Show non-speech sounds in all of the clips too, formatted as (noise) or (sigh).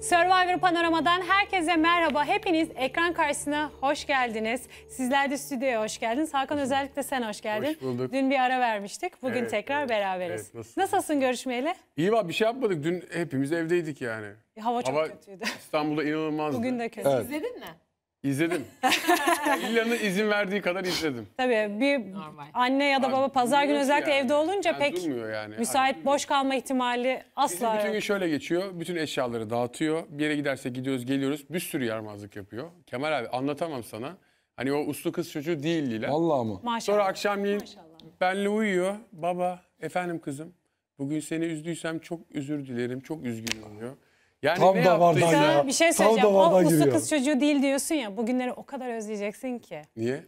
Survivor Panorama'dan herkese merhaba. Hepiniz ekran karşısına hoş geldiniz. Sizler de stüdyoya hoş geldiniz. Hakan özellikle sen hoş geldin. Hoş bulduk. Dün bir ara vermiştik. Bugün evet, tekrar evet. beraberiz. Evet, nasıl? Nasılsın görüşmeyle? İyi var bir şey yapmadık. Dün hepimiz evdeydik yani. Hava çok Hava kötüydü. İstanbul'da inanılmazdı. Bugün de kötü. Evet. İzledin mi? İzledim. yani (laughs) izin verdiği kadar izledim. Tabii bir Normal. anne ya da baba pazar günü özellikle yani. evde olunca Yani pek yani. müsait Abi, boş kalma ihtimali Bizim asla bütün gün şöyle geçiyor. Bütün eşyaları dağıtıyor. Bir yere giderse gidiyoruz geliyoruz. Bir sürü yarmazlık yapıyor. Kemal abi anlatamam sana. Hani o uslu kız çocuğu değil Lila. Allah mı? Maşallah. Sonra akşamleyin Maşallah. benle uyuyor. Baba efendim kızım bugün seni üzdüysem çok özür dilerim çok üzgünüm diyor. Yani Tam ne davardaydı. Ya. bir şey Tam söyleyeceğim. O damardan uslu giriyor. kız çocuğu değil diyorsun ya. Bugünleri o kadar özleyeceksin ki. Niye?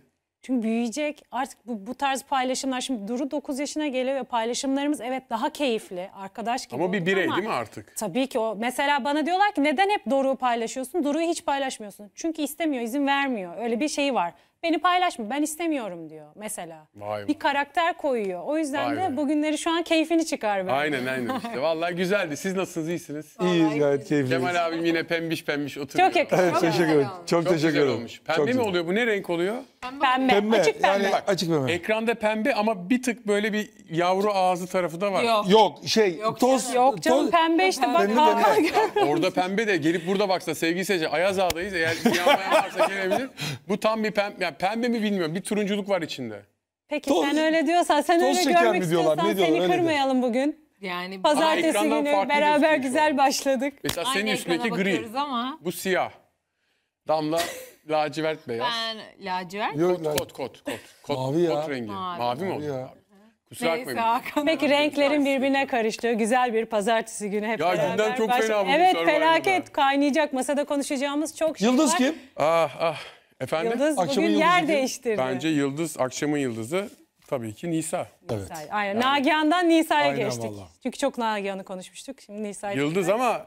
Çünkü büyüyecek. Artık bu, bu tarz paylaşımlar şimdi Duru 9 yaşına geliyor ve paylaşımlarımız evet daha keyifli. Arkadaş gibi Ama bir birey ama değil mi artık? Tabii ki o. Mesela bana diyorlar ki neden hep Doruk'u paylaşıyorsun? Duru'yu hiç paylaşmıyorsun. Çünkü istemiyor, izin vermiyor. Öyle bir şey var. Beni paylaşma ben istemiyorum diyor mesela. Vay bir karakter koyuyor. O yüzden Vay de be. bugünleri şu an keyfini çıkar böyle. Aynen aynen işte. Vallahi güzeldi. Siz nasılsınız? İyisiniz. İyiyiz gayet keyifliyiz. Kemal abim yine pembiş pembiş oturuyor. Çok yakışıyor. Evet, teşekkür ederim. Çok, çok teşekkür ederim. Olmuş. Pembe çok mi güzel. oluyor bu? Ne renk oluyor? Pembe. Pembe. Açık pembe. Yani açık pembe. Ekranda pembe ama bir tık böyle bir yavru ağzı tarafı da var. Yok. Yok şey Yok toz. Canım. Yok canım toz, pembe işte bak pembe, Hakan Orada pembe de gelip burada baksa sevgili seyirciler Ayaz Ağa'dayız eğer yanmayan (laughs) varsa gelebilir. Bu tam bir pembe, yani pembe mi bilmiyorum bir turunculuk var içinde. Peki toz, sen öyle diyorsan sen öyle görmek istiyorsan ne diyorlar, seni kırmayalım de. bugün. Yani pazartesi günü beraber güzel başladık. Mesela Aynı senin üstündeki gri. Ama... Bu siyah. Damla lacivert beyaz. Ben lacivert. Yok, Kot, kot, kot, kot. Kot, Mavi ya. kot rengi. Mavi. Mavi, mi oldu? ya. Kusura Neyse bakmayın. Peki renklerin birbirine karıştığı güzel bir pazartesi günü hep Ya beraber. gündem çok başladı. fena bugün Evet Survivor'da. felaket kaynayacak masada konuşacağımız çok şey Yıldız var. kim? Ah ah. Efendim? Yıldız Akşamın bugün yer kim? değiştirdi. Bence Yıldız, akşamın yıldızı tabii ki Nisa. Evet. Aynen Nagihan'dan Nisa'ya geçtik. vallahi. Çünkü çok Nagihan'ı konuşmuştuk. Şimdi Nisa'ya Yıldız ama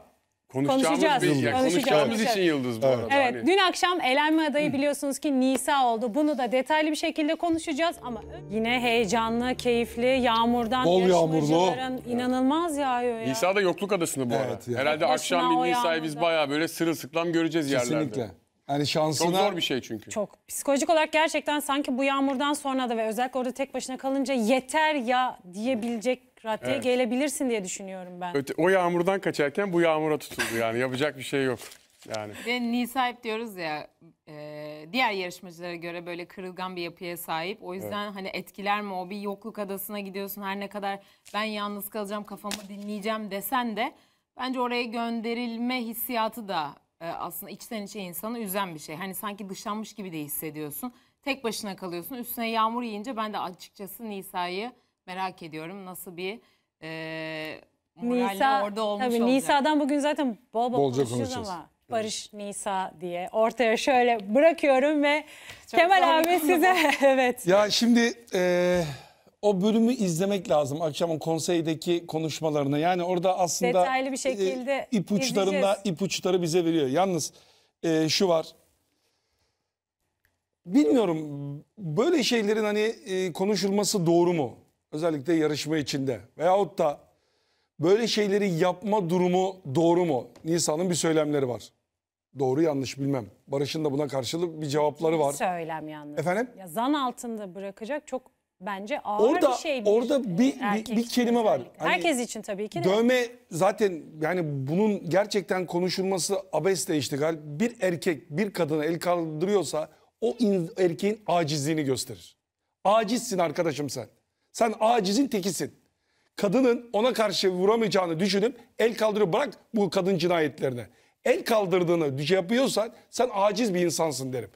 Konuşacağımız Konuşacağız. bir- yani şey. Konuşacağız. konuşacağımız için şey. Yıldız bu arada. Evet, Hani- dün akşam elenme adayı biliyorsunuz ki Nisa oldu. Bunu da detaylı bir şekilde konuşacağız ama yine heyecanlı, keyifli, yağmurdan Bol yağmurlu. yarışmacıların inanılmaz yağıyor ya. Nisa da yokluk adasını bu Evet, arada. yani. Herhalde akşam o bir Nisa'yı biz yağmurda. bayağı böyle sırılsıklam göreceğiz Kesinlikle. yerlerde. Yani şansına Çok zor bir şey çünkü. Çok psikolojik olarak gerçekten sanki bu yağmurdan sonra da ve özellikle orada tek başına kalınca yeter ya diyebilecek raddeye evet. gelebilirsin diye düşünüyorum ben. Öte, o yağmurdan kaçarken bu yağmura tutuldu yani yapacak bir şey yok. Yani. Ve Nisa hep diyoruz ya e, diğer yarışmacılara göre böyle kırılgan bir yapıya sahip. O yüzden evet. hani etkiler mi o bir yokluk adasına gidiyorsun her ne kadar ben yalnız kalacağım kafamı dinleyeceğim desen de bence oraya gönderilme hissiyatı da e, aslında içten içe insanı üzen bir şey. Hani sanki dışlanmış gibi de hissediyorsun. Tek başına kalıyorsun. Üstüne yağmur yiyince ben de açıkçası Nisa'yı Merak ediyorum nasıl bir e, Nisa, orada olmuş tabii, olacak. Nisa'dan bugün zaten bol bol Bolca konuşacağız ama. Barış Nisa diye ortaya şöyle bırakıyorum ve Çok Kemal abi size (laughs) evet. Ya şimdi e, o bölümü izlemek lazım akşamın konseydeki konuşmalarını. Yani orada aslında detaylı bir şekilde e, ipuçlarında ipuçları bize veriyor. Yalnız e, şu var. Bilmiyorum böyle şeylerin hani e, konuşulması doğru mu? Özellikle yarışma içinde. Veyahut da böyle şeyleri yapma durumu doğru mu? Nisa'nın bir söylemleri var. Doğru yanlış bilmem. Barış'ın da buna karşılık bir cevapları var. Söylem yalnız. Efendim? Ya zan altında bırakacak çok bence ağır orada, bir şey. Orada bir, bir, bir kelime var. Hani Herkes için tabii ki de. Dövme zaten yani bunun gerçekten konuşulması abesle iştigal. Bir erkek bir kadına el kaldırıyorsa o erkeğin acizliğini gösterir. Acizsin arkadaşım sen. Sen acizin tekisin. Kadının ona karşı vuramayacağını düşünüp el kaldırıp bırak bu kadın cinayetlerine. El kaldırdığını şey yapıyorsan sen aciz bir insansın derim.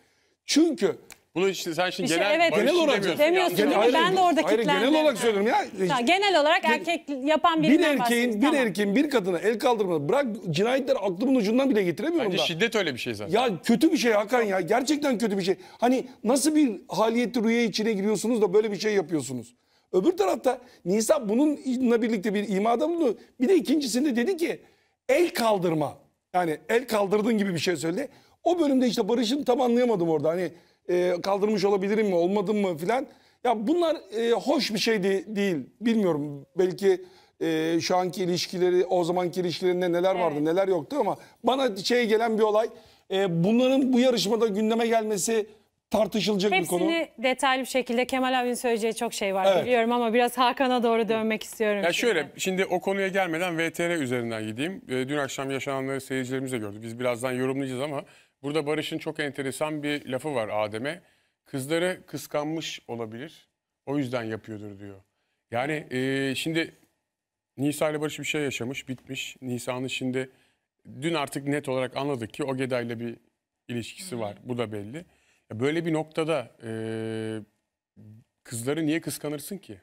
Çünkü bunu işte sen şimdi genel, şey, evet, genel olarak demiyorsun. demiyorsun ben de orada hayır, kitlendim. genel olarak söylüyorum ya. ya genel olarak erkek yapan bir erkeğin bir tamam. erkeğin bir kadına el kaldırmadı. Bırak cinayetler aklımın ucundan bile getiremiyorum Bence da. şiddet öyle bir şey zaten. Ya kötü bir şey Hakan ya. Gerçekten kötü bir şey. Hani nasıl bir haliyeti rüya içine giriyorsunuz da böyle bir şey yapıyorsunuz? Öbür tarafta Nisa bununla birlikte bir imada bulundu. Bir de ikincisinde dedi ki el kaldırma. Yani el kaldırdığın gibi bir şey söyledi. O bölümde işte Barış'ın tam anlayamadım orada. Hani e, kaldırmış olabilirim mi olmadım mı filan. Ya bunlar e, hoş bir şey de, değil. Bilmiyorum belki e, şu anki ilişkileri o zamanki ilişkilerinde neler vardı evet. neler yoktu ama bana şey gelen bir olay. E, bunların bu yarışmada gündeme gelmesi tartışılacak Hepsini bir konu. Hepsini detaylı bir şekilde Kemal abinin söyleyeceği çok şey var evet. biliyorum ama biraz Hakan'a doğru dönmek istiyorum. Ya şöyle şimdi o konuya gelmeden VTR üzerinden gideyim. Ee, dün akşam yaşananları seyircilerimiz de gördü. Biz birazdan yorumlayacağız ama burada Barış'ın çok enteresan bir lafı var Adem'e. Kızları kıskanmış olabilir. O yüzden yapıyordur diyor. Yani e, şimdi Nisa ile Barış bir şey yaşamış, bitmiş. Nisa'nın şimdi dün artık net olarak anladık ki o Geda ile bir ilişkisi var. Bu da belli. Böyle bir noktada e, kızları niye kıskanırsın ki?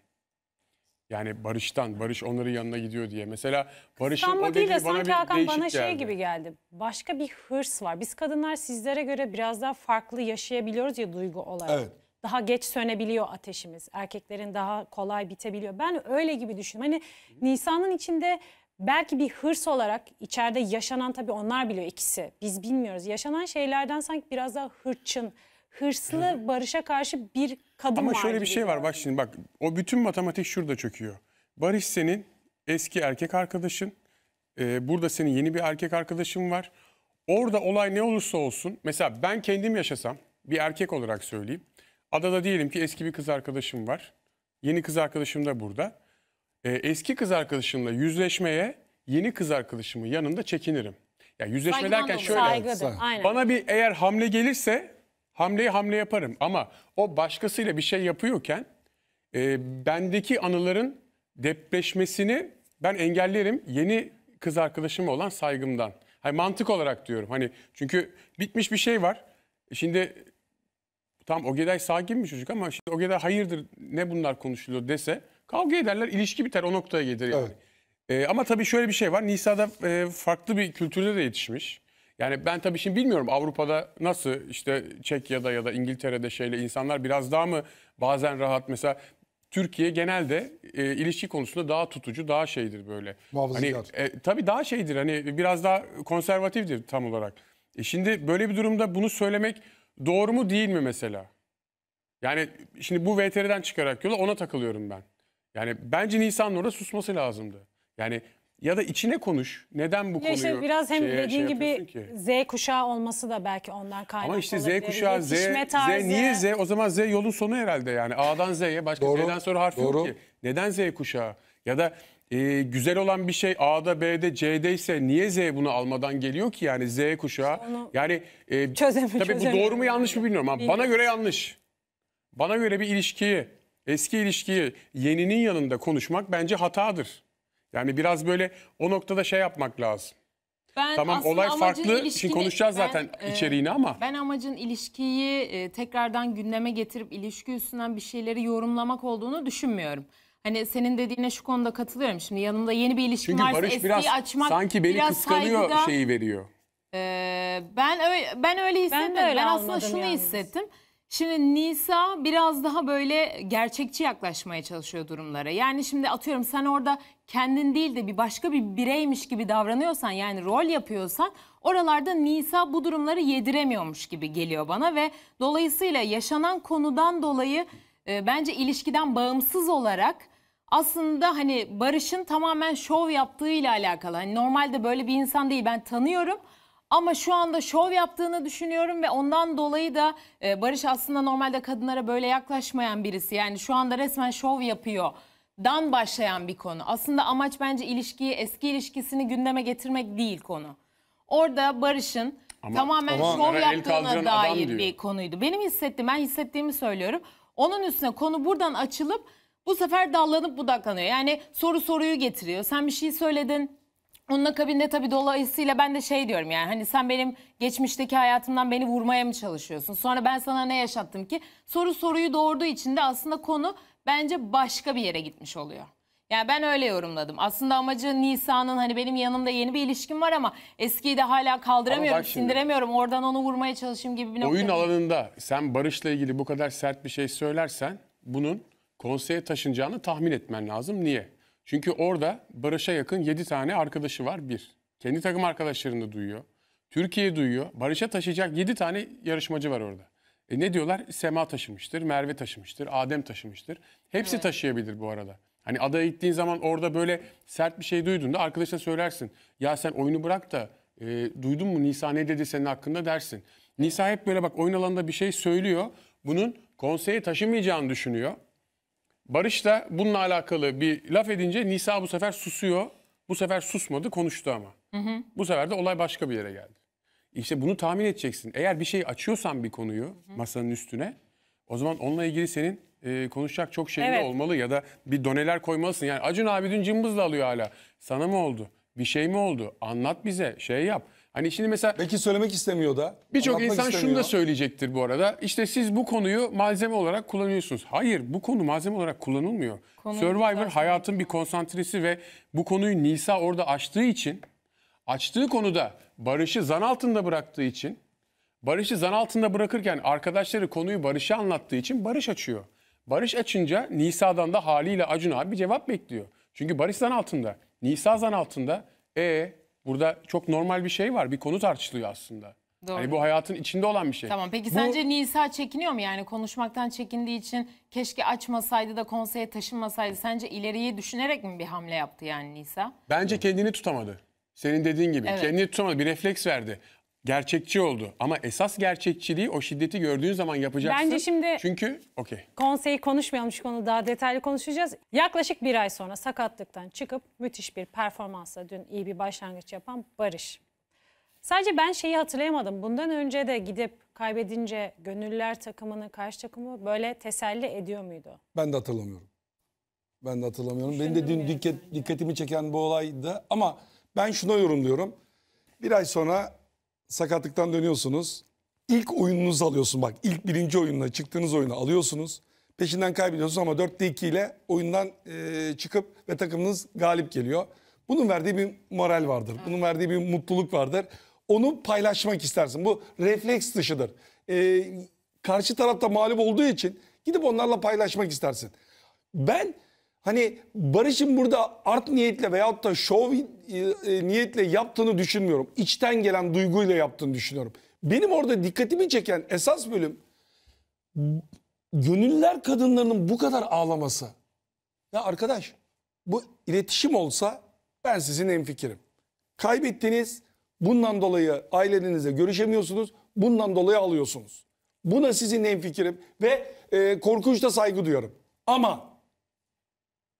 Yani Barış'tan, Barış onların yanına gidiyor diye. Mesela Barış'ın o dediği değil bana sanki bir Hakan bana şey geldi. gibi geldi. Başka bir hırs var. Biz kadınlar sizlere göre biraz daha farklı yaşayabiliyoruz ya duygu olarak. Evet. Daha geç sönebiliyor ateşimiz. Erkeklerin daha kolay bitebiliyor. Ben öyle gibi düşünüyorum. Hani Nisan'ın içinde belki bir hırs olarak içeride yaşanan tabii onlar biliyor ikisi. Biz bilmiyoruz. Yaşanan şeylerden sanki biraz daha hırçın, hırslı barışa karşı bir kadın Ama var şöyle bir şey var bak şimdi bak o bütün matematik şurada çöküyor. Barış senin eski erkek arkadaşın. Ee, burada senin yeni bir erkek arkadaşın var. Orada olay ne olursa olsun mesela ben kendim yaşasam bir erkek olarak söyleyeyim. Adada diyelim ki eski bir kız arkadaşım var. Yeni kız arkadaşım da burada. Ee, eski kız arkadaşımla yüzleşmeye yeni kız arkadaşımın yanında çekinirim. Ya yüzleşme Saygıdan derken şöyle Saygıdır. bana bir eğer hamle gelirse hamleye hamle yaparım. Ama o başkasıyla bir şey yapıyorken e, bendeki anıların depreşmesini ben engellerim yeni kız arkadaşıma olan saygımdan. Hani mantık olarak diyorum. Hani çünkü bitmiş bir şey var. Şimdi tam Ogeday sakin bir çocuk ama şimdi Ogeday hayırdır ne bunlar konuşuluyor dese kavga ederler ilişki biter o noktaya gelir yani. Evet. E, ama tabii şöyle bir şey var. Nisa'da e, farklı bir kültürde de yetişmiş. Yani ben tabii şimdi bilmiyorum Avrupa'da nasıl işte Çekya'da ya da İngiltere'de şeyle insanlar biraz daha mı bazen rahat mesela Türkiye genelde e, ilişki konusunda daha tutucu, daha şeydir böyle. Hani, e, tabii daha şeydir hani biraz daha konservatiftir tam olarak. E şimdi böyle bir durumda bunu söylemek doğru mu değil mi mesela? Yani şimdi bu VTR'den çıkarak yola ona takılıyorum ben. Yani bence Nisan'ın orada susması lazımdı. Yani ya da içine konuş. Neden bu Ya konuyu işte biraz hem şeye- şey dediğin gibi ki? Z kuşağı olması da belki ondan kaynaklı Ama işte Z olabilir. kuşağı Z, Z niye Z? O zaman Z yolun sonu herhalde yani. A'dan Z'ye başka Doğru, Z'den sonra harf doğru. yok ki. Neden Z kuşağı? Ya da e, güzel olan bir şey A'da B'de C'de ise niye Z bunu almadan geliyor ki yani Z kuşağı? yani e, çözemiyorum, tabii bu doğru mu yanlış mı bilmiyorum ama bana göre yanlış. Bana göre bir ilişkiyi, eski ilişkiyi yeninin yanında konuşmak bence hatadır. Yani biraz böyle o noktada şey yapmak lazım. Ben tamam olay farklı. ilişkini- Şimdi konuşacağız ben, zaten e, içeriğini ama. Ben amacın ilişkiyi e, tekrardan gündeme getirip ilişki üstünden bir şeyleri yorumlamak olduğunu düşünmüyorum. Hani senin dediğine şu konuda katılıyorum. Şimdi yanımda yeni bir ilişki Çünkü varsa Barış açmak sanki beni biraz kıskanıyor saygıda- şeyi veriyor. Ee, ben öyle ben öyle hissetmedim. Ben, öyle aslında şunu yalnız. hissettim. Şimdi Nisa biraz daha böyle gerçekçi yaklaşmaya çalışıyor durumlara. Yani şimdi atıyorum sen orada kendin değil de bir başka bir bireymiş gibi davranıyorsan yani rol yapıyorsan oralarda Nisa bu durumları yediremiyormuş gibi geliyor bana ve dolayısıyla yaşanan konudan dolayı e, bence ilişkiden bağımsız olarak aslında hani Barış'ın tamamen şov yaptığıyla alakalı. Hani normalde böyle bir insan değil ben tanıyorum ama şu anda şov yaptığını düşünüyorum ve ondan dolayı da e, Barış aslında normalde kadınlara böyle yaklaşmayan birisi. Yani şu anda resmen şov yapıyor dan başlayan bir konu. Aslında amaç bence ilişkiyi, eski ilişkisini gündeme getirmek değil konu. Orada Barış'ın tamamen ama şov yaptığına dair bir konuydu. Benim hissettiğim, ben hissettiğimi söylüyorum. Onun üstüne konu buradan açılıp bu sefer dallanıp budaklanıyor. Yani soru soruyu getiriyor. Sen bir şey söyledin, onun akabinde tabii dolayısıyla ben de şey diyorum yani hani sen benim geçmişteki hayatımdan beni vurmaya mı çalışıyorsun? Sonra ben sana ne yaşattım ki? Soru soruyu doğurduğu için de aslında konu bence başka bir yere gitmiş oluyor. Yani ben öyle yorumladım. Aslında amacı Nisa'nın hani benim yanımda yeni bir ilişkim var ama eskiyi de hala kaldıramıyorum, şimdi, sindiremiyorum. Oradan onu vurmaya çalışayım gibi bir nokta. Oyun alanında sen Barış'la ilgili bu kadar sert bir şey söylersen bunun konseye taşınacağını tahmin etmen lazım. Niye? Çünkü orada Barış'a yakın 7 tane arkadaşı var bir. Kendi takım arkadaşlarını duyuyor. Türkiye duyuyor. Barış'a taşıyacak 7 tane yarışmacı var orada. E ne diyorlar? Sema taşımıştır, Merve taşımıştır, Adem taşımıştır. Hepsi evet. taşıyabilir bu arada. Hani adaya gittiğin zaman orada böyle sert bir şey duyduğunda arkadaşına söylersin. Ya sen oyunu bırak da e, duydun mu Nisa ne dedi senin hakkında dersin. Nisa hep böyle bak oyun alanında bir şey söylüyor. Bunun konseye taşımayacağını düşünüyor. Barış da bununla alakalı bir laf edince Nisa bu sefer susuyor. Bu sefer susmadı konuştu ama. Hı hı. Bu sefer de olay başka bir yere geldi. İşte bunu tahmin edeceksin. Eğer bir şey açıyorsan bir konuyu hı hı. masanın üstüne o zaman onunla ilgili senin e, konuşacak çok şeyin evet. olmalı ya da bir doneler koymalısın. Yani Acun abi dün cımbızla alıyor hala. Sana mı oldu? Bir şey mi oldu? Anlat bize, şey yap. Hani şimdi mesela Belki söylemek istemiyor da. birçok anlatmak insan şunu da söyleyecektir bu arada. İşte siz bu konuyu malzeme olarak kullanıyorsunuz. Hayır bu konu malzeme olarak kullanılmıyor. Survivor hayatın bir konsantresi ve bu konuyu Nisa orada açtığı için açtığı konuda Barış'ı zan altında bıraktığı için Barış'ı zan altında bırakırken arkadaşları konuyu Barış'a anlattığı için Barış açıyor. Barış açınca Nisa'dan da haliyle Acun abi cevap bekliyor. Çünkü Barış zan altında. Nisa zan altında. E Burada çok normal bir şey var. Bir konu tartışılıyor aslında. Hani Doğru. Hani bu hayatın içinde olan bir şey. Tamam peki bu... sence Nisa çekiniyor mu yani konuşmaktan çekindiği için keşke açmasaydı da konseye taşınmasaydı sence ileriye düşünerek mi bir hamle yaptı yani Nisa? Bence kendini tutamadı. Senin dediğin gibi evet. kendini tutamadı bir refleks verdi gerçekçi oldu. Ama esas gerçekçiliği o şiddeti gördüğün zaman yapacaksın. Bence şimdi Çünkü okey. konseyi konuşmayalım şu konu daha detaylı konuşacağız. Yaklaşık bir ay sonra sakatlıktan çıkıp müthiş bir performansla dün iyi bir başlangıç yapan Barış. Sadece ben şeyi hatırlayamadım. Bundan önce de gidip kaybedince gönüller takımını, karşı takımı böyle teselli ediyor muydu? Ben de hatırlamıyorum. Ben de hatırlamıyorum. Benim de dün dikkat, dikkatimi çeken bu olaydı ama ben şuna yorumluyorum. Bir ay sonra sakatlıktan dönüyorsunuz. İlk oyununuzu alıyorsun bak. ilk birinci oyununa çıktığınız oyunu alıyorsunuz. Peşinden kaybediyorsunuz ama 4'te 2 ile oyundan e, çıkıp ve takımınız galip geliyor. Bunun verdiği bir moral vardır. Bunun verdiği bir mutluluk vardır. Onu paylaşmak istersin. Bu refleks dışıdır. E, karşı tarafta mağlup olduğu için gidip onlarla paylaşmak istersin. Ben hani Barış'ın burada art niyetle veyahut da şov e, e, niyetle yaptığını düşünmüyorum. İçten gelen duyguyla yaptığını düşünüyorum. Benim orada dikkatimi çeken esas bölüm gönüller kadınlarının bu kadar ağlaması. Ya arkadaş bu iletişim olsa ben sizin en fikrim. Kaybettiniz bundan dolayı ailenizle görüşemiyorsunuz bundan dolayı alıyorsunuz. Buna sizin en fikrim ve e, korkunçta saygı duyuyorum. Ama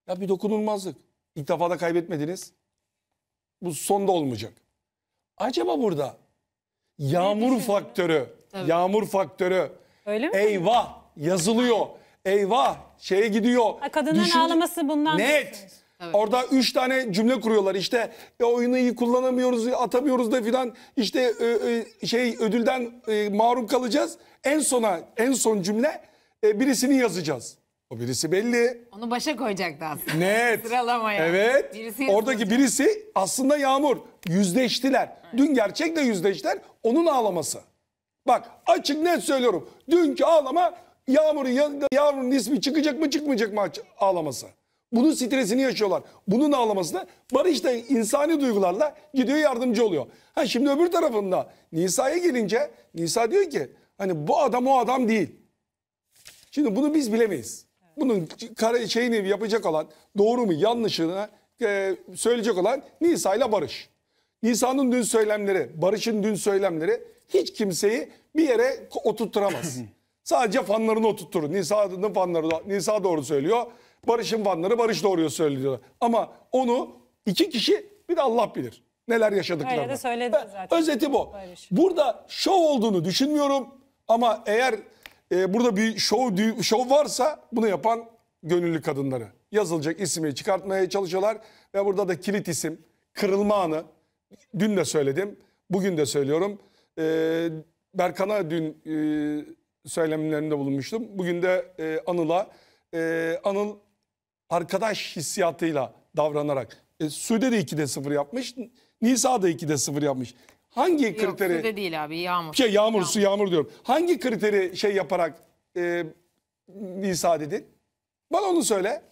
ya bir dokunulmazlık. İlk defa da kaybetmediniz. Bu son da olmayacak. Acaba burada yağmur faktörü, Tabii. yağmur faktörü. Öyle mi? Eyvah yazılıyor. Eyvah şeye gidiyor. Ha, kadının Düşün- ağlaması bundan. Net. Evet. Orada üç tane cümle kuruyorlar. İşte e, oyunu iyi kullanamıyoruz, e, atamıyoruz da filan. İşte e, e, şey ödülden e, mahrum kalacağız. En sona en son cümle e, birisini yazacağız. O birisi belli. Onu başa koyacaktı aslında. Net. (laughs) Sıralamaya. Evet. Birisi Oradaki birisi aslında Yağmur. Yüzleştiler. Dün gerçekle yüzleştiler. Onun ağlaması. Bak açık net söylüyorum. Dünkü ağlama Yağmur'un yanında Yağmur'un ismi çıkacak mı çıkmayacak mı ağlaması. Bunun stresini yaşıyorlar. Bunun ağlamasına Barış da insani duygularla gidiyor yardımcı oluyor. Ha şimdi öbür tarafında Nisa'ya gelince Nisa diyor ki hani bu adam o adam değil. Şimdi bunu biz bilemeyiz bunun kare şeyini yapacak olan doğru mu yanlışını e, söyleyecek olan Nisa ile Barış. Nisa'nın dün söylemleri, Barış'ın dün söylemleri hiç kimseyi bir yere oturtturamaz. (laughs) Sadece fanlarını oturtturur. Nisa'nın fanları Nisa doğru söylüyor. Barış'ın fanları Barış doğruyu söylüyor. Ama onu iki kişi bir de Allah bilir. Neler yaşadıklarını. Öyle de söyledin zaten. Özeti bu. Barış. Şey. Burada şov olduğunu düşünmüyorum. Ama eğer e, burada bir show şov varsa bunu yapan gönüllü kadınları. Yazılacak ismi çıkartmaya çalışıyorlar ve burada da kilit isim kırılma anı. Dün de söyledim, bugün de söylüyorum. E, Berkan'a dün e, söylemlerinde bulunmuştum. Bugün de e, Anıl'a, e, Anıl arkadaş hissiyatıyla davranarak. E, Sude de 2'de 0 yapmış, Nisa da 2'de 0 yapmış hangi kriteri? Yok suda değil abi yağmur. Şey, yağmur, yağmur su yağmur diyorum. Hangi kriteri şey yaparak e, isat edin? Bana onu söyle.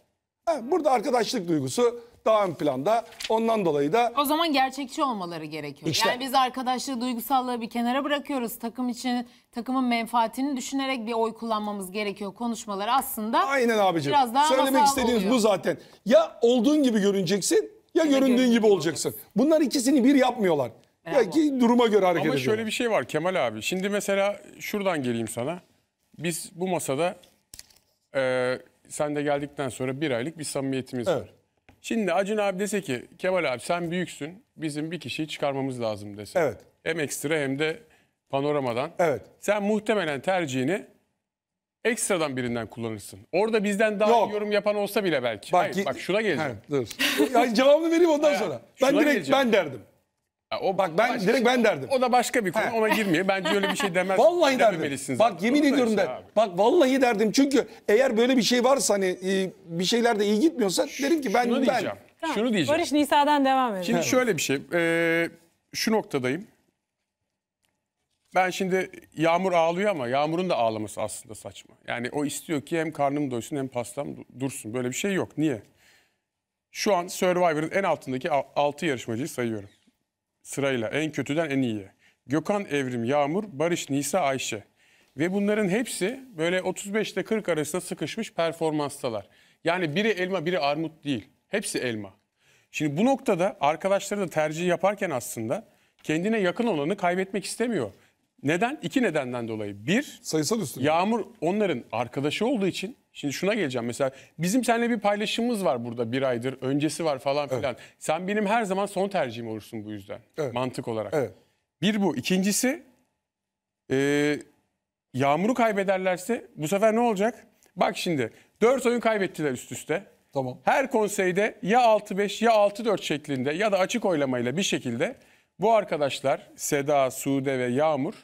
Ha, burada arkadaşlık duygusu daha ön planda. Ondan dolayı da... O zaman gerçekçi olmaları gerekiyor. İşte, yani biz arkadaşlığı, duygusallığı bir kenara bırakıyoruz. Takım için, takımın menfaatini düşünerek bir oy kullanmamız gerekiyor. konuşmaları aslında Aynen abicim. biraz daha Söylemek istediğiniz oluyor. bu zaten. Ya olduğun gibi görüneceksin ya, ya göründüğün gibi olacaksın. Bunlar ikisini bir yapmıyorlar. Bravo. Ya duruma göre hareket Ama şöyle bir şey var Kemal abi. Şimdi mesela şuradan geleyim sana. Biz bu masada e, sen de geldikten sonra bir aylık bir samimiyetimiz evet. var. Şimdi Acun abi dese ki Kemal abi sen büyüksün bizim bir kişiyi çıkarmamız lazım dese. Evet. Hem ekstra hem de panoramadan. Evet. Sen muhtemelen tercihini ekstradan birinden kullanırsın. Orada bizden daha Yok. yorum yapan olsa bile belki. Bak, Hayır, bak şuna geleceğim. He, dur. yani cevabını vereyim ondan sonra. Ben direkt geleceğim. ben derdim. O Bak ben başka- direkt ben derdim. O da başka bir konu. Ona girmiyor. Bence öyle bir şey (laughs) demez. Vallahi derdim. dememelisiniz Bak yemin ediyorum da. Bak vallahi derdim çünkü eğer böyle bir şey varsa hani e, bir şeylerde iyi gitmiyorsa derim ki ben Şunu ben. diyeceğim. Tamam, Şunu diyeceğim. Barış Nisa'dan devam edelim. Şimdi şöyle bir şey. Ee, şu noktadayım. Ben şimdi Yağmur ağlıyor ama Yağmur'un da ağlaması aslında saçma. Yani o istiyor ki hem karnım doysun hem pastam dursun. Böyle bir şey yok. Niye? Şu an Survivor'ın en altındaki 6 yarışmacıyı sayıyorum sırayla en kötüden en iyiye. Gökhan Evrim Yağmur, Barış Nisa Ayşe. Ve bunların hepsi böyle 35 ile 40 arasında sıkışmış performanstalar. Yani biri elma biri armut değil. Hepsi elma. Şimdi bu noktada arkadaşları da tercih yaparken aslında kendine yakın olanı kaybetmek istemiyor. Neden? İki nedenden dolayı. Bir, Sayısal üstünlük. Yağmur onların arkadaşı olduğu için Şimdi şuna geleceğim mesela bizim seninle bir paylaşımımız var burada bir aydır öncesi var falan filan. Evet. Sen benim her zaman son tercihim olursun bu yüzden Evet. mantık olarak. Evet. Bir bu. İkincisi e, Yağmur'u kaybederlerse bu sefer ne olacak? Bak şimdi dört oyun kaybettiler üst üste. Tamam. Her konseyde ya 6-5 ya 6-4 şeklinde ya da açık oylamayla bir şekilde bu arkadaşlar Seda, Sude ve Yağmur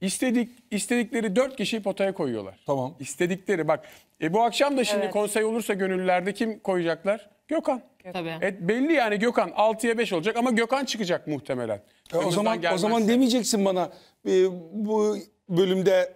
İstedik, istedikleri dört kişiyi potaya koyuyorlar. Tamam. İstedikleri bak. E bu akşam da şimdi Evet. konsey olursa gönüllülerde kim koyacaklar? Gökhan. Tabii. Et belli yani Gökhan 6'ya 5 olacak ama Gökhan çıkacak muhtemelen. E, o zaman zaman o zaman demeyeceksin bana e, bu bölümde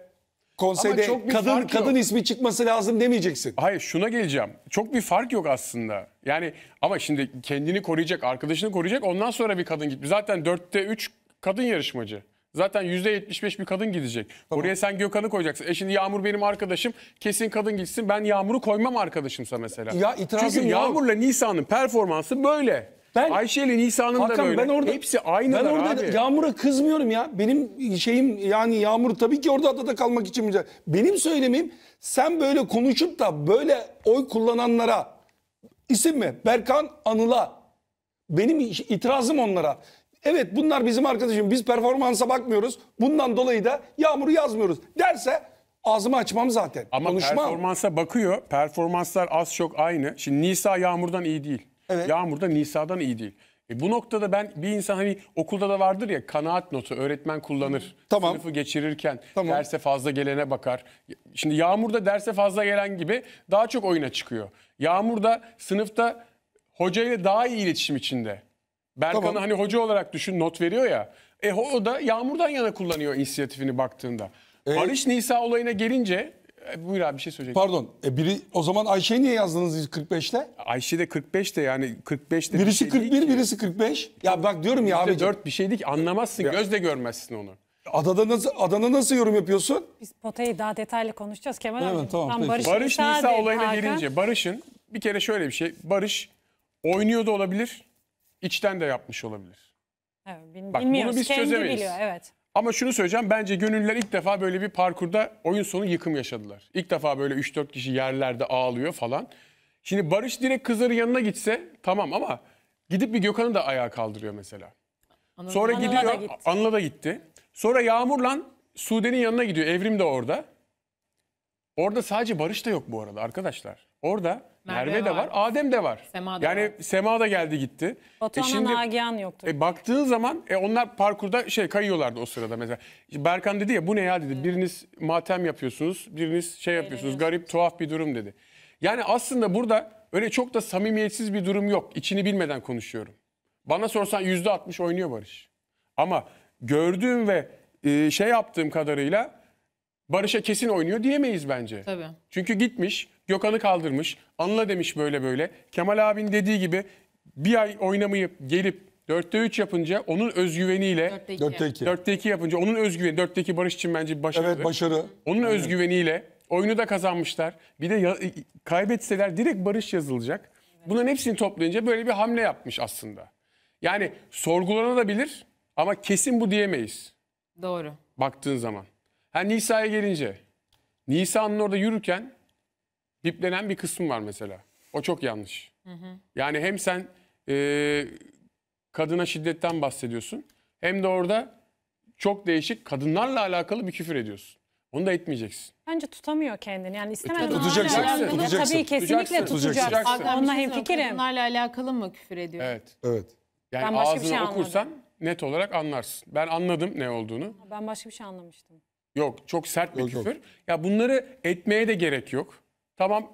konseyde çok kadın kadın ismi çıkması lazım demeyeceksin. Hayır şuna geleceğim. Çok bir fark yok aslında. Yani ama şimdi kendini koruyacak, arkadaşını koruyacak. Ondan sonra bir kadın gitti. Zaten 4'te 3 kadın yarışmacı. Zaten %75 bir kadın gidecek. Tamam. Oraya sen Gökhan'ı koyacaksın. E şimdi Yağmur benim arkadaşım. Kesin kadın gitsin. Ben Yağmur'u koymam arkadaşımsa mesela. Ya itirazım Çünkü yok. Yağmur'la Nisan'ın performansı böyle. Ben, Ayşe ile Nisan'ın da böyle. Ben orada, Hepsi aynı Ben orada abi. Yağmur'a kızmıyorum ya. Benim şeyim yani Yağmur tabii ki orada adada kalmak için. Benim söylemim sen böyle konuşup da böyle oy kullananlara isim mi? Berkan Anıl'a. Benim itirazım onlara. Evet bunlar bizim arkadaşım. Biz performansa bakmıyoruz. Bundan dolayı da Yağmur'u yazmıyoruz derse ağzımı açmam zaten. Ama Konuşmam. performansa bakıyor. Performanslar az çok aynı. Şimdi Nisa Yağmur'dan iyi değil. Evet. Yağmur da Nisa'dan iyi değil. E bu noktada ben bir insan hani okulda da vardır ya kanaat notu öğretmen kullanır. Tamam. Sınıfı geçirirken tamam. derse fazla gelene bakar. Şimdi yağmurda derse fazla gelen gibi daha çok oyuna çıkıyor. Yağmurda da sınıfta hocayla daha iyi iletişim içinde. Berkan'ı Tamam. hani hoca olarak düşün not veriyor ya. E o da Yağmur'dan yana kullanıyor inisiyatifini baktığında. E, Barış Nisa olayına gelince e, buyur abi bir şey söyleyeceğim. Pardon. E biri o zaman Ayşe'yi niye yazdınız 45'te? Ayşe de 45'te yani 45 de bir Birisi şey 41, birisi 45. Ya bak diyorum ya abi. Dört bir şeydi, değil ki anlamazsın gözle görmezsin onu. Adada nasıl Adana nasıl yorum yapıyorsun? Biz potayı daha detaylı konuşacağız Kemal Evet, abi. tamam, peki. Barış, Barış Nisa, değil, olayına Hakan. gelince Barış'ın bir kere şöyle bir şey. Barış oynuyor da olabilir içten de yapmış olabilir. Evet, bin, Bak, bilmiyoruz. Bunu biz Kendi çözemeyiz. biliyor evet. Ama şunu söyleyeceğim bence gönüller ilk defa böyle bir parkurda oyun sonu yıkım yaşadılar. İlk defa böyle 3-4 kişi yerlerde ağlıyor falan. Şimdi Barış direkt kızların yanına gitse tamam ama gidip bir Gökhan'ı da ayağa kaldırıyor mesela. Anıl, Sonra Anıl'a gidiyor da Anıl'a da gitti. Sonra Yağmur'la Sude'nin yanına gidiyor. Evrim de orada. Orada sadece Barış da yok bu arada arkadaşlar. Orada Merve, Merve de var. var, Adem de var. Sema da yani var. Sema da geldi gitti. E Batuhan'la Nagihan yoktu. E, baktığın zaman e, onlar parkurda şey kayıyorlardı o sırada mesela. Berkan dedi ya bu ne ya dedi. Hmm. Biriniz matem yapıyorsunuz, biriniz şey yapıyorsunuz. Garip, tuhaf bir durum dedi. Yani aslında burada öyle çok da samimiyetsiz bir durum yok. İçini bilmeden konuşuyorum. Bana sorsan yüzde altmış oynuyor Barış. Ama gördüğüm ve e, şey yaptığım kadarıyla Barış'a kesin oynuyor diyemeyiz bence. Tabii. Çünkü gitmiş, Gökhan'ı kaldırmış, Anıl'a demiş böyle böyle. Kemal abin dediği gibi bir ay oynamayıp gelip 4'te 3 yapınca onun özgüveniyle 4'te 2. 4'te 2. yapınca onun özgüveni 4'te 2 Barış için bence başarı. Evet başarı. Onun Aynen. özgüveniyle oyunu da kazanmışlar. Bir de ya, e, kaybetseler direkt Barış yazılacak. Bunların hepsini toplayınca böyle bir hamle yapmış aslında. Yani sorgulanabilir ama kesin bu diyemeyiz. Doğru. Baktığın zaman. Ha Nisa'ya gelince. Nisa'nın orada yürürken diplenen bir kısım var mesela. O çok yanlış. Hı hı. Yani hem sen e, kadına şiddetten bahsediyorsun hem de orada çok değişik kadınlarla alakalı bir küfür ediyorsun. Onu da etmeyeceksin. Bence tutamıyor kendini. Yani istemeden e, tutacaksın, tutacaksın, tutacaksın. Tabii kesinlikle tutacak. tutacaksın. tutacaksın. Onunla hemfikirim. Kadınlarla alakalı mı küfür ediyor? Evet. Evet. Yani ben ağzını şey okursan net olarak anlarsın. Ben anladım ne olduğunu. Ben başka bir şey anlamıştım. Yok çok sert bir Yok, küfür. Yok. Ya bunları etmeye de gerek yok. Tamam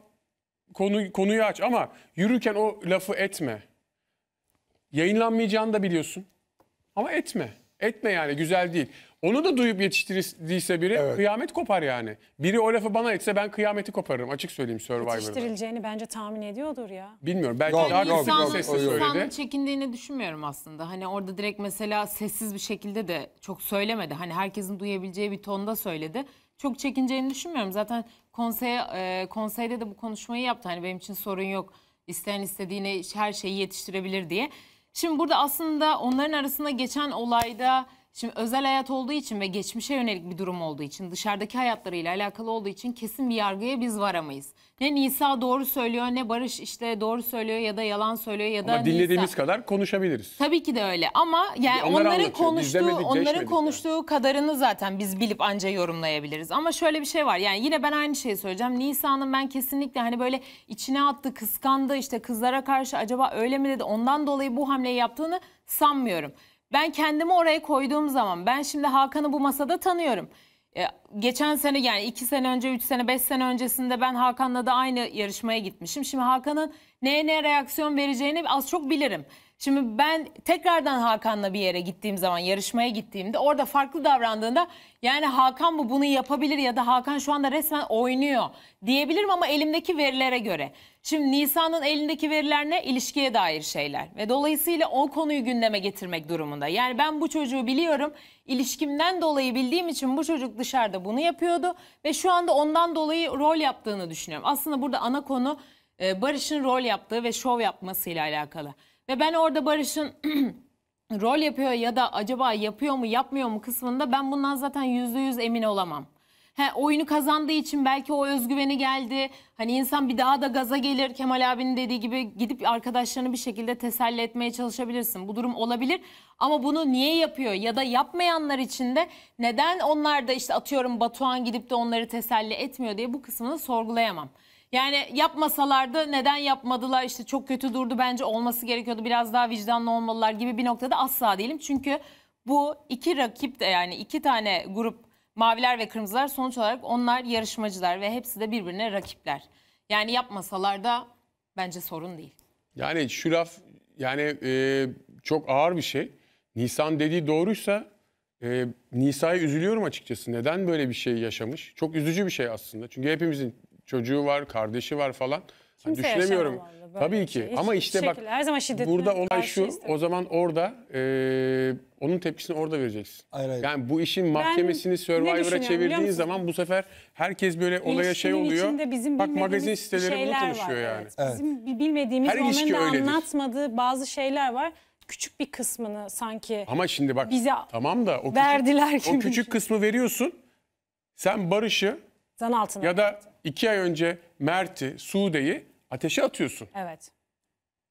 konu konuyu aç ama yürürken o lafı etme. Yayınlanmayacağını da biliyorsun. Ama etme. Etme yani güzel değil. Onu da duyup yetiştirdiyse biri Evet. kıyamet kopar yani. Biri o lafı bana etse ben kıyameti koparırım açık söyleyeyim Survivor'da. Yetiştirileceğini bence tahmin ediyordur ya. Bilmiyorum belki Yok, daha yok, yok, bir yok. insanın söyledi. çekindiğini düşünmüyorum aslında. Hani orada direkt mesela sessiz bir şekilde de çok söylemedi. Hani herkesin duyabileceği bir tonda söyledi. Çok çekineceğini düşünmüyorum. Zaten konsey e, konseyde de bu konuşmayı yaptı. Hani benim için sorun yok. İsteyen istediğine her şeyi yetiştirebilir diye. Şimdi burada aslında onların arasında geçen olayda Şimdi özel hayat olduğu için ve geçmişe yönelik bir durum olduğu için, dışarıdaki hayatlarıyla alakalı olduğu için kesin bir yargıya biz varamayız. Ne Nisa doğru söylüyor, ne Barış işte doğru söylüyor ya da yalan söylüyor ya da Ama dinlediğimiz Nisa. kadar konuşabiliriz. Tabii ki de öyle ama yani Onlar onların konuştuğu onların konuştuğu yani. kadarını zaten biz bilip anca yorumlayabiliriz. Ama şöyle bir şey var. Yani yine ben aynı şeyi söyleyeceğim. Nisa'nın ben kesinlikle hani böyle içine attı, kıskandı işte kızlara karşı acaba öyle mi dedi ondan dolayı bu hamleyi yaptığını sanmıyorum. Ben kendimi oraya koyduğum zaman ben şimdi Hakan'ı bu masada tanıyorum. E, geçen sene yani iki sene önce, üç sene, beş sene öncesinde ben Hakan'la da aynı yarışmaya gitmişim. Şimdi Hakan'ın neye ne reaksiyon vereceğini az çok bilirim. Şimdi ben tekrardan Hakan'la bir yere gittiğim zaman yarışmaya gittiğimde orada farklı davrandığında yani Hakan bu bunu yapabilir ya da Hakan şu anda resmen oynuyor diyebilirim ama elimdeki verilere göre. Şimdi Nisa'nın elindeki veriler ne? İlişkiye dair şeyler ve dolayısıyla o konuyu gündeme getirmek durumunda. Yani ben bu çocuğu biliyorum ilişkimden dolayı bildiğim için bu çocuk dışarıda bunu yapıyordu ve şu anda ondan dolayı rol yaptığını düşünüyorum. Aslında burada ana konu e, Barış'ın rol yaptığı ve şov yapmasıyla alakalı. Ve ben orada Barış'ın (clears throat) rol yapıyor ya da acaba yapıyor mu yapmıyor mu kısmında ben bundan zaten yüzde yüz emin olamam. He, oyunu kazandığı için belki o özgüveni geldi. Hani insan bir daha da gaza gelir. Kemal abinin dediği gibi gidip arkadaşlarını bir şekilde teselli etmeye çalışabilirsin. Bu durum olabilir. Ama bunu niye yapıyor? Ya da yapmayanlar için de neden onlar da işte atıyorum Batuhan gidip de onları teselli etmiyor diye bu kısmını sorgulayamam. Yani yapmasalardı neden yapmadılar işte çok kötü durdu bence olması gerekiyordu biraz daha vicdanlı olmalılar gibi bir noktada asla değilim. Çünkü bu iki rakip de yani iki tane grup maviler ve kırmızılar sonuç olarak onlar yarışmacılar ve hepsi de birbirine rakipler. Yani yapmasalar da bence sorun değil. Yani şu laf yani e, çok ağır bir şey. Nisan dediği doğruysa e, Nisa'ya üzülüyorum açıkçası. Neden böyle bir şey yaşamış? Çok üzücü bir şey aslında. Çünkü hepimizin çocuğu var, kardeşi var falan. Kimse yani düşünemiyorum. Tabii ki. Hiç, şey. Ama işte bak her zaman burada olay şu. Istedim. O zaman orada e, onun tepkisini orada vereceksin. Hayır, hayır. Yani bu işin mahkemesini Survivor'a çevirdiğin zaman bu sefer herkes böyle olaya şey oluyor. Bizim bak magazin siteleri bunu konuşuyor var. yani. Evet. Bizim bilmediğimiz, her onların da öyledir. anlatmadığı bazı şeyler var küçük bir kısmını sanki Ama şimdi bak bize tamam da o verdiler küçük, gibi. O küçük kısmı veriyorsun. Sen Barış'ı Zan altına. Ya da iki ay önce Mert'i, Sude'yi ateşe atıyorsun. Evet.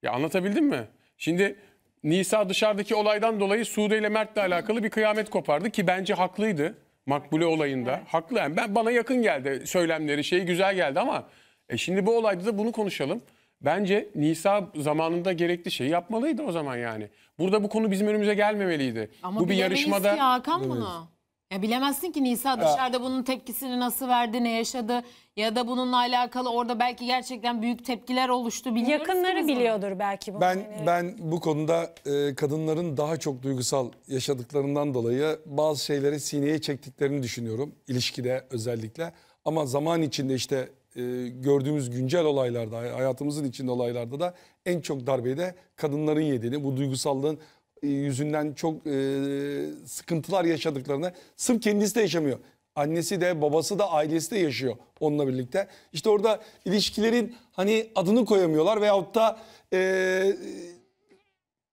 Ya anlatabildim mi? Şimdi Nisa dışarıdaki olaydan dolayı Sude ile Mert'le alakalı bir kıyamet kopardı ki bence haklıydı. Makbule olayında. Evet. Haklı yani ben, bana yakın geldi söylemleri şey güzel geldi ama e şimdi bu olayda da bunu konuşalım. Bence Nisa zamanında gerekli şeyi yapmalıydı o zaman yani. Burada bu konu bizim önümüze gelmemeliydi. Ama bu bir yarışmada ya Hakan bunu. Ya bilemezsin ki Nisa dışarıda bunun tepkisini nasıl verdi, ne yaşadı ya da bununla alakalı orada belki gerçekten büyük tepkiler oluştu. Biliyor Yakınları musunuz bunu? biliyordur belki bunu. Ben Yani ben bu konuda e, kadınların daha çok duygusal yaşadıklarından dolayı bazı şeyleri sineye çektiklerini düşünüyorum ilişkide özellikle. Ama zaman içinde işte e, gördüğümüz güncel olaylarda, hayatımızın içinde olaylarda da en çok darbeyi de kadınların yediğini, bu duygusallığın e, yüzünden çok e, sıkıntılar yaşadıklarını sırf kendisi de yaşamıyor. Annesi de babası da ailesi de yaşıyor onunla birlikte. İşte orada ilişkilerin hani adını koyamıyorlar veyahut da e,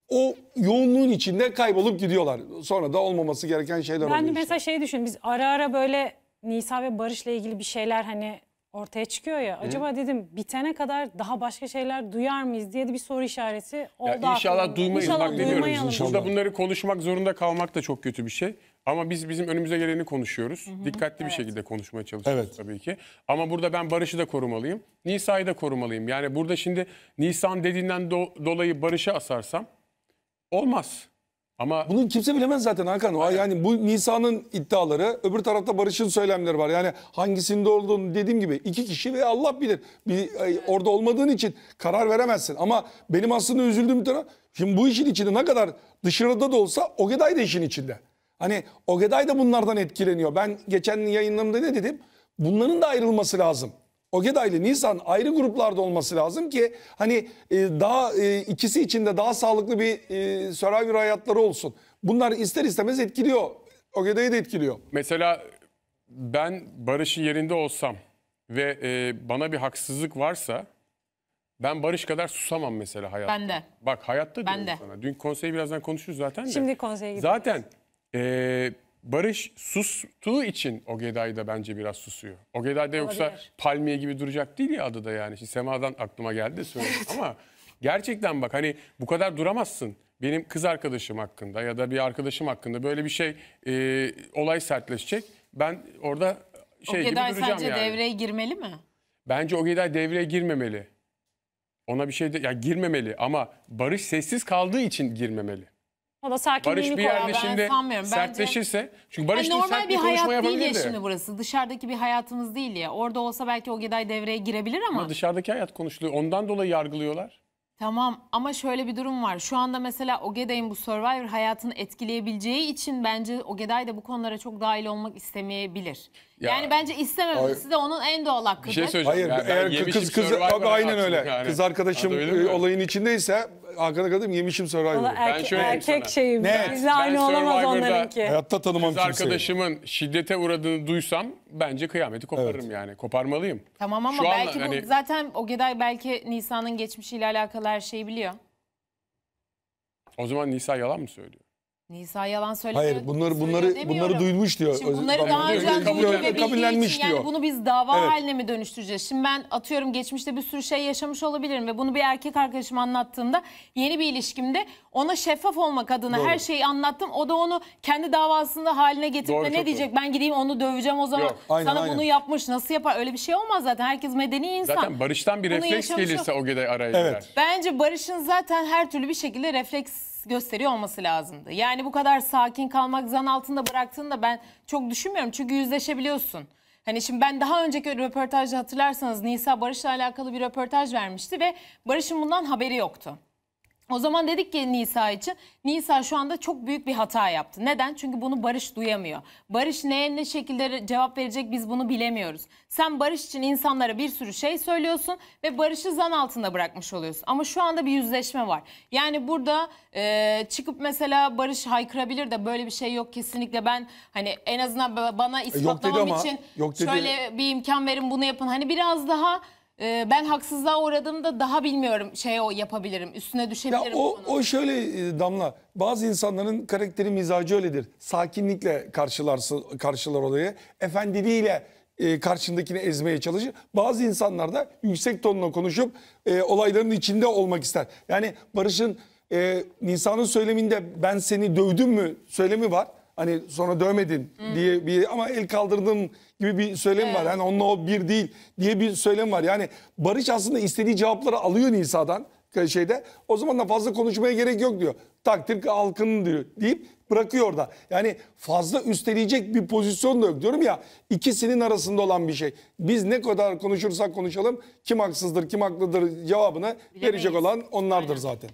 o yoğunluğun içinde kaybolup gidiyorlar. Sonra da olmaması gereken şeyler ben oluyor. Ben mesela işte. şey düşün biz ara ara böyle Nisa ve Barış'la ilgili bir şeyler hani ortaya çıkıyor ya. Acaba Hı? dedim bitene kadar daha başka şeyler duyar mıyız diye de bir soru işareti oldu. Ya inşallah aklımda. duymayız İnşallah bak demiyorum. Inşallah. Burada bunları konuşmak zorunda kalmak da çok kötü bir şey. Ama biz bizim önümüze geleni konuşuyoruz. Hı hı. Dikkatli evet. bir şekilde konuşmaya çalışıyoruz evet. tabii ki. Ama burada ben Barış'ı da korumalıyım. Nisa'yı da korumalıyım. Yani burada şimdi Nisan dediğinden do dolayı Barış'a asarsam olmaz. Ama bunu kimse bilemez zaten Hakan. O yani bu Nisa'nın iddiaları, öbür tarafta Barış'ın söylemleri var. Yani hangisinde olduğunu dediğim gibi iki kişi ve Allah bilir. Bir, e, orada olmadığın için karar veremezsin. Ama benim aslında üzüldüğüm taraf, şimdi bu işin içinde ne kadar dışarıda da olsa Ogeday da işin içinde. Hani Ogeday da bunlardan etkileniyor. Ben geçen yayınlarımda ne dedim? Bunların da ayrılması lazım. Ogeda ile Nisan ayrı gruplarda olması lazım ki hani e, daha e, ikisi içinde daha sağlıklı bir e, Survivor hayatları olsun. Bunlar ister istemez etkiliyor. Ogeda'yı da etkiliyor. Mesela ben Barış'ın yerinde olsam ve e, bana bir haksızlık varsa ben Barış kadar susamam mesela hayatta. Ben de. Bak hayatta ben diyorum de. sana. Dün konseyi birazdan konuşuruz zaten de. Şimdi konseye gidiyoruz. Zaten e, Barış sustuğu için Ogeday da bence biraz susuyor. Ogeday da yoksa Olabilir. palmiye gibi duracak değil ya da yani. Şimdi Sema'dan aklıma geldi de söyledim (laughs) ama gerçekten bak hani bu kadar duramazsın. Benim kız arkadaşım hakkında ya da bir arkadaşım hakkında böyle bir şey e, olay sertleşecek. Ben orada şey Ogeday gibi duracağım sence yani. devreye girmeli mi? Bence Ogeday devreye girmemeli. Ona bir şey de ya girmemeli ama Barış sessiz kaldığı için girmemeli. O da sakinliğini Barış bir koyar. yerde Ben şimdi sanmıyorum. Bence- sertleşirse. Çünkü Barış yani normal sert bir bir hayat değil ya şimdi burası. Dışarıdaki bir hayatımız değil ya. Orada olsa belki o Geday devreye girebilir ama. Ama dışarıdaki hayat konuşuluyor. Ondan dolayı yargılıyorlar. Tamam ama şöyle bir durum var. Şu anda mesela Ogeday'ın bu Survivor hayatını etkileyebileceği için bence Ogeday da bu konulara çok dahil olmak istemeyebilir. Ya- yani bence Hayır. istememesi de onun en doğal hakkıdır. Bir şey Hayır, Ya eğer yemişim kız kız Survivor'a aynen öyle. yani. Kız arkadaşım e, olayın içindeyse Arkada kadar yemişim Survivor'ı. Ben erke- şöyle erkek şeyim. şeyi. Ne? Bizle aynı olamaz Survivor'da- onlarınki. Hayatta tanımam Kız kimseyi. arkadaşımın şiddete uğradığını duysam bence kıyameti koparırım yani. Koparmalıyım. Tamam ama Şu an belki bu hani- zaten o Geday belki Nisa'nın geçmişiyle alakalı her şeyi biliyor. O zaman Nisa yalan mı söylüyor? Nisa yalan söylemiyor. Hayır bunları bunları demiyorum. bunları duymuş diyor. Şimdi bunları Öz- daha önce kabul kabullenmiş için diyor. yani bunu biz dava Evet. haline mi dönüştüreceğiz? Şimdi ben atıyorum geçmişte bir sürü şey yaşamış olabilirim ve bunu bir erkek arkadaşıma anlattığımda yeni bir ilişkimde ona şeffaf olmak adına Doğru. her şeyi anlattım. O da onu kendi davasında haline getirip Doğru, ne diyecek? Ben gideyim onu döveceğim o zaman. Yok, aynen, Sana aynen. bunu yapmış nasıl yapar? Öyle bir şey olmaz zaten. Herkes medeni insan. Zaten barıştan bir Bunu refleks yaşamış o- gelirse o gede araya Evet. Bence Barış'ın zaten her türlü bir şekilde refleks gösteriyor olması lazımdı. Yani bu kadar sakin kalmak zan altında bıraktığını da ben çok düşünmüyorum. Çünkü yüzleşebiliyorsun. Hani şimdi ben daha önceki röportajda hatırlarsanız Nisa Barış'la alakalı bir röportaj vermişti ve Barış'ın bundan haberi yoktu. O zaman dedik ki Nisa için Nisa şu anda çok büyük bir hata yaptı. Neden? Çünkü bunu Barış duyamıyor. Barış neye ne şekilde cevap verecek biz bunu bilemiyoruz. Sen Barış için insanlara bir sürü şey söylüyorsun ve Barış'ı zan altında bırakmış oluyorsun. Ama şu anda bir yüzleşme var. Yani burada e, çıkıp mesela Barış haykırabilir de böyle bir şey yok kesinlikle ben hani en azından bana ispatlamam e, için ama, şöyle bir imkan verin bunu yapın. Hani biraz daha ee, ben haksızlığa uğradığımda daha bilmiyorum şey o yapabilirim. Üstüne düşebilirim. Ya o, o şöyle e, Damla bazı insanların karakteri mizacı öyledir. Sakinlikle karşılarsın, karşılar olayı. Efendiliğiyle e, karşındakini ezmeye çalışır. Bazı insanlar da yüksek tonla konuşup e, olayların içinde olmak ister. Yani Barış'ın e, Nisan'ın söyleminde ben seni dövdüm mü söylemi var. Hani sonra dövmedin hmm. diye bir ama el kaldırdın gibi bir söylem evet. var. Yani onunla o bir değil diye bir söylem var. Yani Barış aslında istediği cevapları alıyor Nisa'dan şeyde. O zaman da fazla konuşmaya gerek yok diyor. Takdir halkın diyor deyip bırakıyor orada. Yani fazla üsteleyecek bir pozisyon da yok. Diyorum ya ikisinin arasında olan bir şey. Biz ne kadar konuşursak konuşalım kim haksızdır kim haklıdır cevabını Bilemeyiz. verecek olan onlardır Aynen. zaten.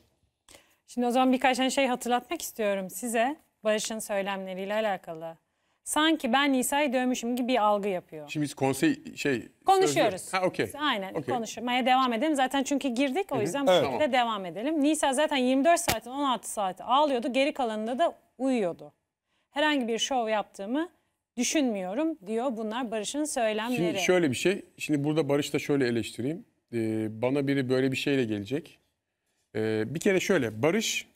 Şimdi o zaman birkaç tane şey hatırlatmak istiyorum size. Barış'ın söylemleriyle alakalı. Sanki ben Nisa'yı dövmüşüm gibi bir algı yapıyor. Şimdi biz konsey şey... Konuşuyoruz. Sözü... Ha okey. Aynen okay. konuşmaya devam edelim. Zaten çünkü girdik o yüzden Hı -hı. bu evet. şekilde tamam. devam edelim. Nisa zaten 24 saatin 16 saati ağlıyordu. Geri kalanında da uyuyordu. Herhangi bir şov yaptığımı düşünmüyorum diyor. Bunlar Barış'ın söylemleri. Şimdi şöyle bir şey. Şimdi burada Barış da şöyle eleştireyim. Ee, bana biri böyle bir şeyle gelecek. Ee, bir kere şöyle Barış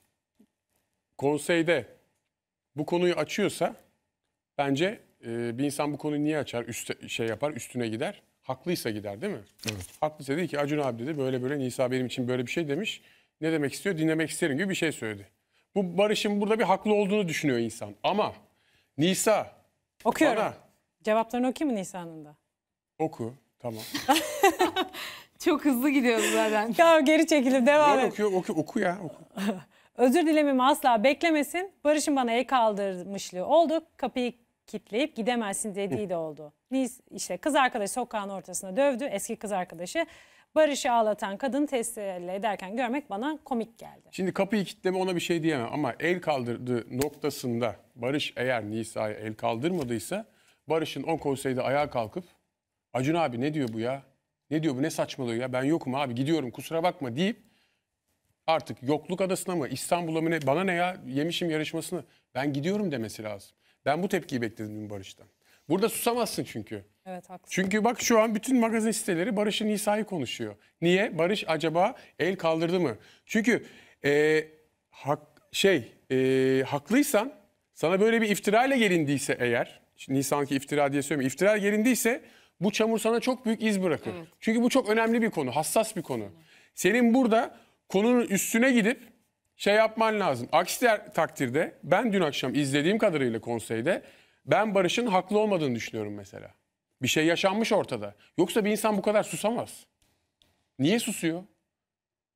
konseyde bu konuyu açıyorsa bence e, bir insan bu konuyu niye açar, üst, şey yapar, üstüne gider? Haklıysa gider değil mi? Evet. Haklıysa dedi ki Acun abi dedi böyle böyle Nisa benim için böyle bir şey demiş. Ne demek istiyor? Dinlemek isterim gibi bir şey söyledi. Bu Barış'ın burada bir haklı olduğunu düşünüyor insan. Ama Nisa Okuyorum. bana Cevaplarını okuyayım mı Nisan'ın da? oku tamam. (laughs) Çok hızlı gidiyoruz zaten. Tamam (laughs) geri çekilip devam Doğru et. okuyor, oku, oku ya oku. (laughs) Özür dilememi asla beklemesin. Barış'ın bana el kaldırmışlığı oldu. Kapıyı kitleyip gidemezsin dediği de oldu. Niz işte kız arkadaşı sokağın ortasına dövdü. Eski kız arkadaşı Barış'ı ağlatan kadını teselli ederken görmek bana komik geldi. Şimdi kapıyı kitleme ona bir şey diyemem ama el kaldırdığı noktasında Barış eğer Nisa'ya el kaldırmadıysa Barış'ın o konseyde ayağa kalkıp Acun abi ne diyor bu ya? Ne diyor bu ne saçmalıyor ya ben yokum abi gidiyorum kusura bakma deyip artık yokluk adasına mı İstanbul'a mı ne bana ne ya yemişim yarışmasını ben gidiyorum demesi lazım. Ben bu tepkiyi bekledim dün Barış'tan. Burada susamazsın çünkü. Evet haklısın. Çünkü bak şu an bütün magazin siteleri Barış'ın Nisa'yı konuşuyor. Niye? Barış acaba el kaldırdı mı? Çünkü e, hak, şey e, haklıysan sana böyle bir iftira ile gelindiyse eğer Nisan'ki iftira diye söylemiyorum. İftira gelindiyse bu çamur sana çok büyük iz bırakır. Evet. Çünkü bu çok önemli bir konu, hassas bir konu. Senin burada konunun üstüne gidip şey yapman lazım. Aksi takdirde ben dün akşam izlediğim kadarıyla konseyde ben Barış'ın haklı olmadığını düşünüyorum mesela. Bir şey yaşanmış ortada. Yoksa bir insan bu kadar susamaz. Niye susuyor?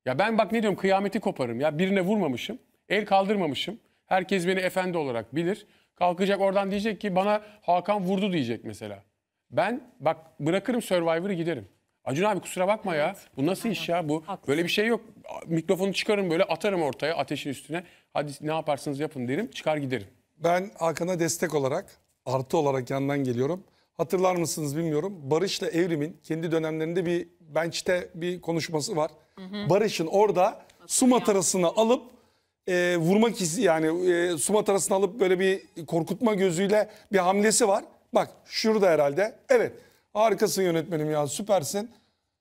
Ya ben bak ne diyorum kıyameti koparım ya. Birine vurmamışım, el kaldırmamışım. Herkes beni efendi olarak bilir. Kalkacak oradan diyecek ki bana Hakan vurdu diyecek mesela. Ben bak bırakırım Survivor'ı giderim. Acun abi kusura bakma ya. Bu nasıl iş ya? Bu böyle bir şey yok. Mikrofonu çıkarım böyle atarım ortaya ateşin üstüne. Hadi ne yaparsınız yapın derim. Çıkar giderim. Ben Hakan'a destek olarak artı olarak yandan geliyorum. Hatırlar mısınız bilmiyorum. Barış'la Evrim'in kendi dönemlerinde bir bench'te bir konuşması var. Barış'ın orada su matarasını alıp e, vurmak yani e, su matarasını alıp böyle bir korkutma gözüyle bir hamlesi var. Bak şurada herhalde. Evet. Harikasın yönetmenim ya süpersin.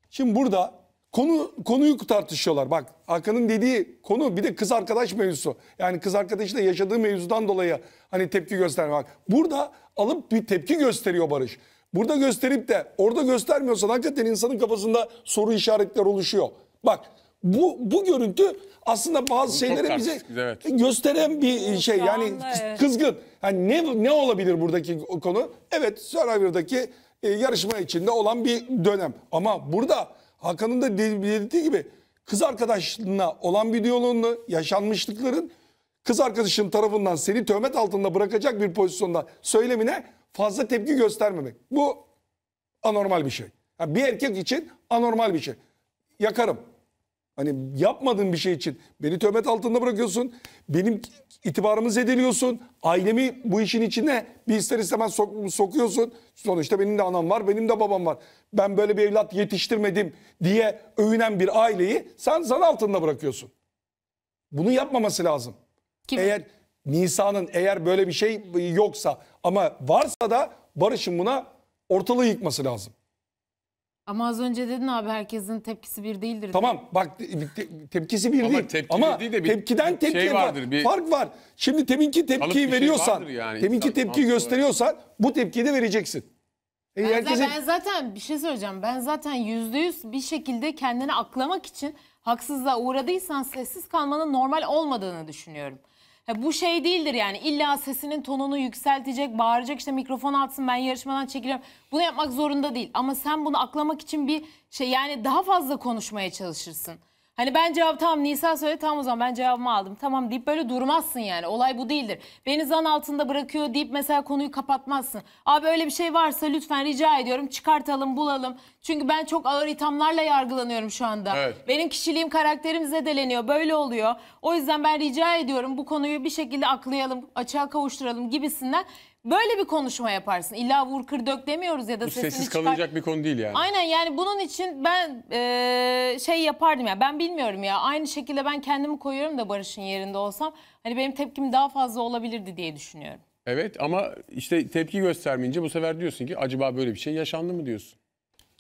Şimdi burada konu konuyu tartışıyorlar. Bak Hakan'ın dediği konu bir de kız arkadaş mevzusu. Yani kız arkadaşıyla yaşadığı mevzudan dolayı hani tepki gösteriyor. Bak burada alıp bir tepki gösteriyor Barış. Burada gösterip de orada göstermiyorsa hakikaten insanın kafasında soru işaretleri oluşuyor. Bak bu bu görüntü aslında bazı bu şeylere bize evet. gösteren bir şey yani kızgın. Yani ne ne olabilir buradaki konu? Evet Survivor'daki e, yarışma içinde olan bir dönem. Ama burada Hakan'ın da dediği gibi kız arkadaşına olan bir diyaloğunla yaşanmışlıkların kız arkadaşın tarafından seni töhmet altında bırakacak bir pozisyonda söylemine fazla tepki göstermemek. Bu anormal bir şey. bir erkek için anormal bir şey. Yakarım. Hani yapmadığın bir şey için beni töhmet altında bırakıyorsun. Benim itibarımı zedeliyorsun. Ailemi bu işin içine bir ister istemez sok sokuyorsun. Sonuçta benim de anam var, benim de babam var. Ben böyle bir evlat yetiştirmedim diye övünen bir aileyi sen zan altında bırakıyorsun. Bunu yapmaması lazım. Kim? Eğer Nisa'nın eğer böyle bir şey yoksa ama varsa da Barış'ın buna ortalığı yıkması lazım. Ama az önce dedin abi herkesin tepkisi bir değildir. Tamam bak te- tepkisi bir Ama değil. tepki Ama değil de bir tepkiden şey vardır, bir- fark var. Şimdi teminki Kalıp tepkiyi veriyorsan, vardır yani. teminki İnsan gösteriyorsan bu tepkiyi de vereceksin. E, ben, herkesin- ben zaten bir şey söyleyeceğim. Ben zaten yüzde yüz bir şekilde kendini aklamak için haksızlığa uğradıysan sessiz kalmanın normal olmadığını düşünüyorum bu şey değildir yani illa sesinin tonunu yükseltecek, bağıracak işte mikrofon atsın ben yarışmadan çekilirim. Bunu yapmak zorunda değil ama sen bunu aklamak için bir şey yani daha fazla konuşmaya çalışırsın. Hani ben cevap tamam Nisa söyledi tamam o zaman ben cevabımı aldım. Tamam deyip böyle durmazsın yani. Olay bu değildir. Beni zan altında bırakıyor deyip mesela konuyu kapatmazsın. Abi öyle bir şey varsa lütfen rica ediyorum çıkartalım bulalım. Çünkü ben çok ağır ithamlarla yargılanıyorum şu anda. Evet. Benim kişiliğim karakterim zedeleniyor böyle oluyor. O yüzden ben rica ediyorum bu konuyu bir şekilde aklayalım açığa kavuşturalım gibisinden böyle bir konuşma yaparsın. İlla vur kır dök demiyoruz ya da Bu sesini sessiz çıkar. kalınacak bir konu değil yani. Aynen yani bunun için ben e, şey yapardım ya ben bilmiyorum ya aynı şekilde ben kendimi koyuyorum da Barış'ın yerinde olsam hani benim tepkim daha fazla olabilirdi diye düşünüyorum. Evet ama işte tepki göstermeyince bu sefer diyorsun ki acaba böyle bir şey yaşandı mı diyorsun.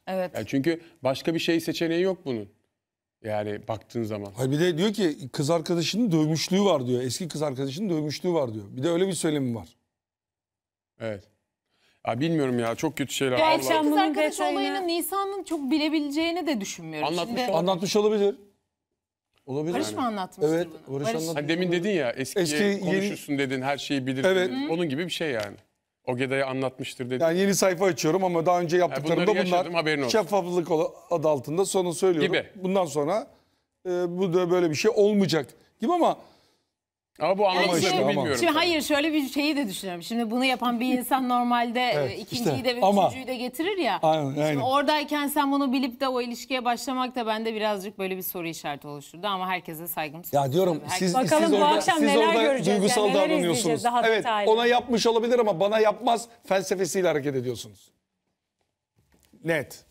Evet. Yani çünkü başka bir şey seçeneği yok bunun. Yani baktığın zaman. Hayır bir de diyor ki kız arkadaşının dövmüşlüğü var diyor. Eski kız arkadaşının dövmüşlüğü var diyor. Bir de öyle bir söylemi var. Evet. Ya bilmiyorum ya çok kötü şeyler. Ya Allah. Kız arkadaş detayını- olayını Nisan'ın çok bilebileceğini de düşünmüyorum. Anlatmış Şimdi, Anlatmış olabilir. Olabilir. Barış mı anlatmış? Evet, bunu? Barış Hani demin dedin ya eskiye Eski yeni- konuşursun dedin her şeyi bilirsin. Evet. Onun gibi bir şey yani. O Geda'yı anlatmıştır dedi. Yani yeni sayfa açıyorum ama daha önce yaptıklarım bunları bunlar şeffaflık ola- adı altında sonu söylüyorum. Gibi. Bundan sonra e, bu da böyle bir şey olmayacak gibi ama ama bu anlamı yani şimdi, bilmiyorum. Şimdi tabii. hayır şöyle bir şeyi de düşünüyorum. Şimdi bunu yapan bir insan normalde evet, e, ikinciyi işte, de ve ama, üçüncüyü de getirir ya. Aynen, şimdi aynen. oradayken sen bunu bilip de o ilişkiye başlamak da bende birazcık böyle bir soru işareti oluşturdu ama herkese saygım sonsuz. Ya diyorum Herkes... siz, Bakalım siz bu orada, akşam siz neler orada göreceğiz. duygusal yani, davranıyorsunuz. Daha evet detaylı. ona yapmış olabilir ama bana yapmaz felsefesiyle hareket ediyorsunuz. Net.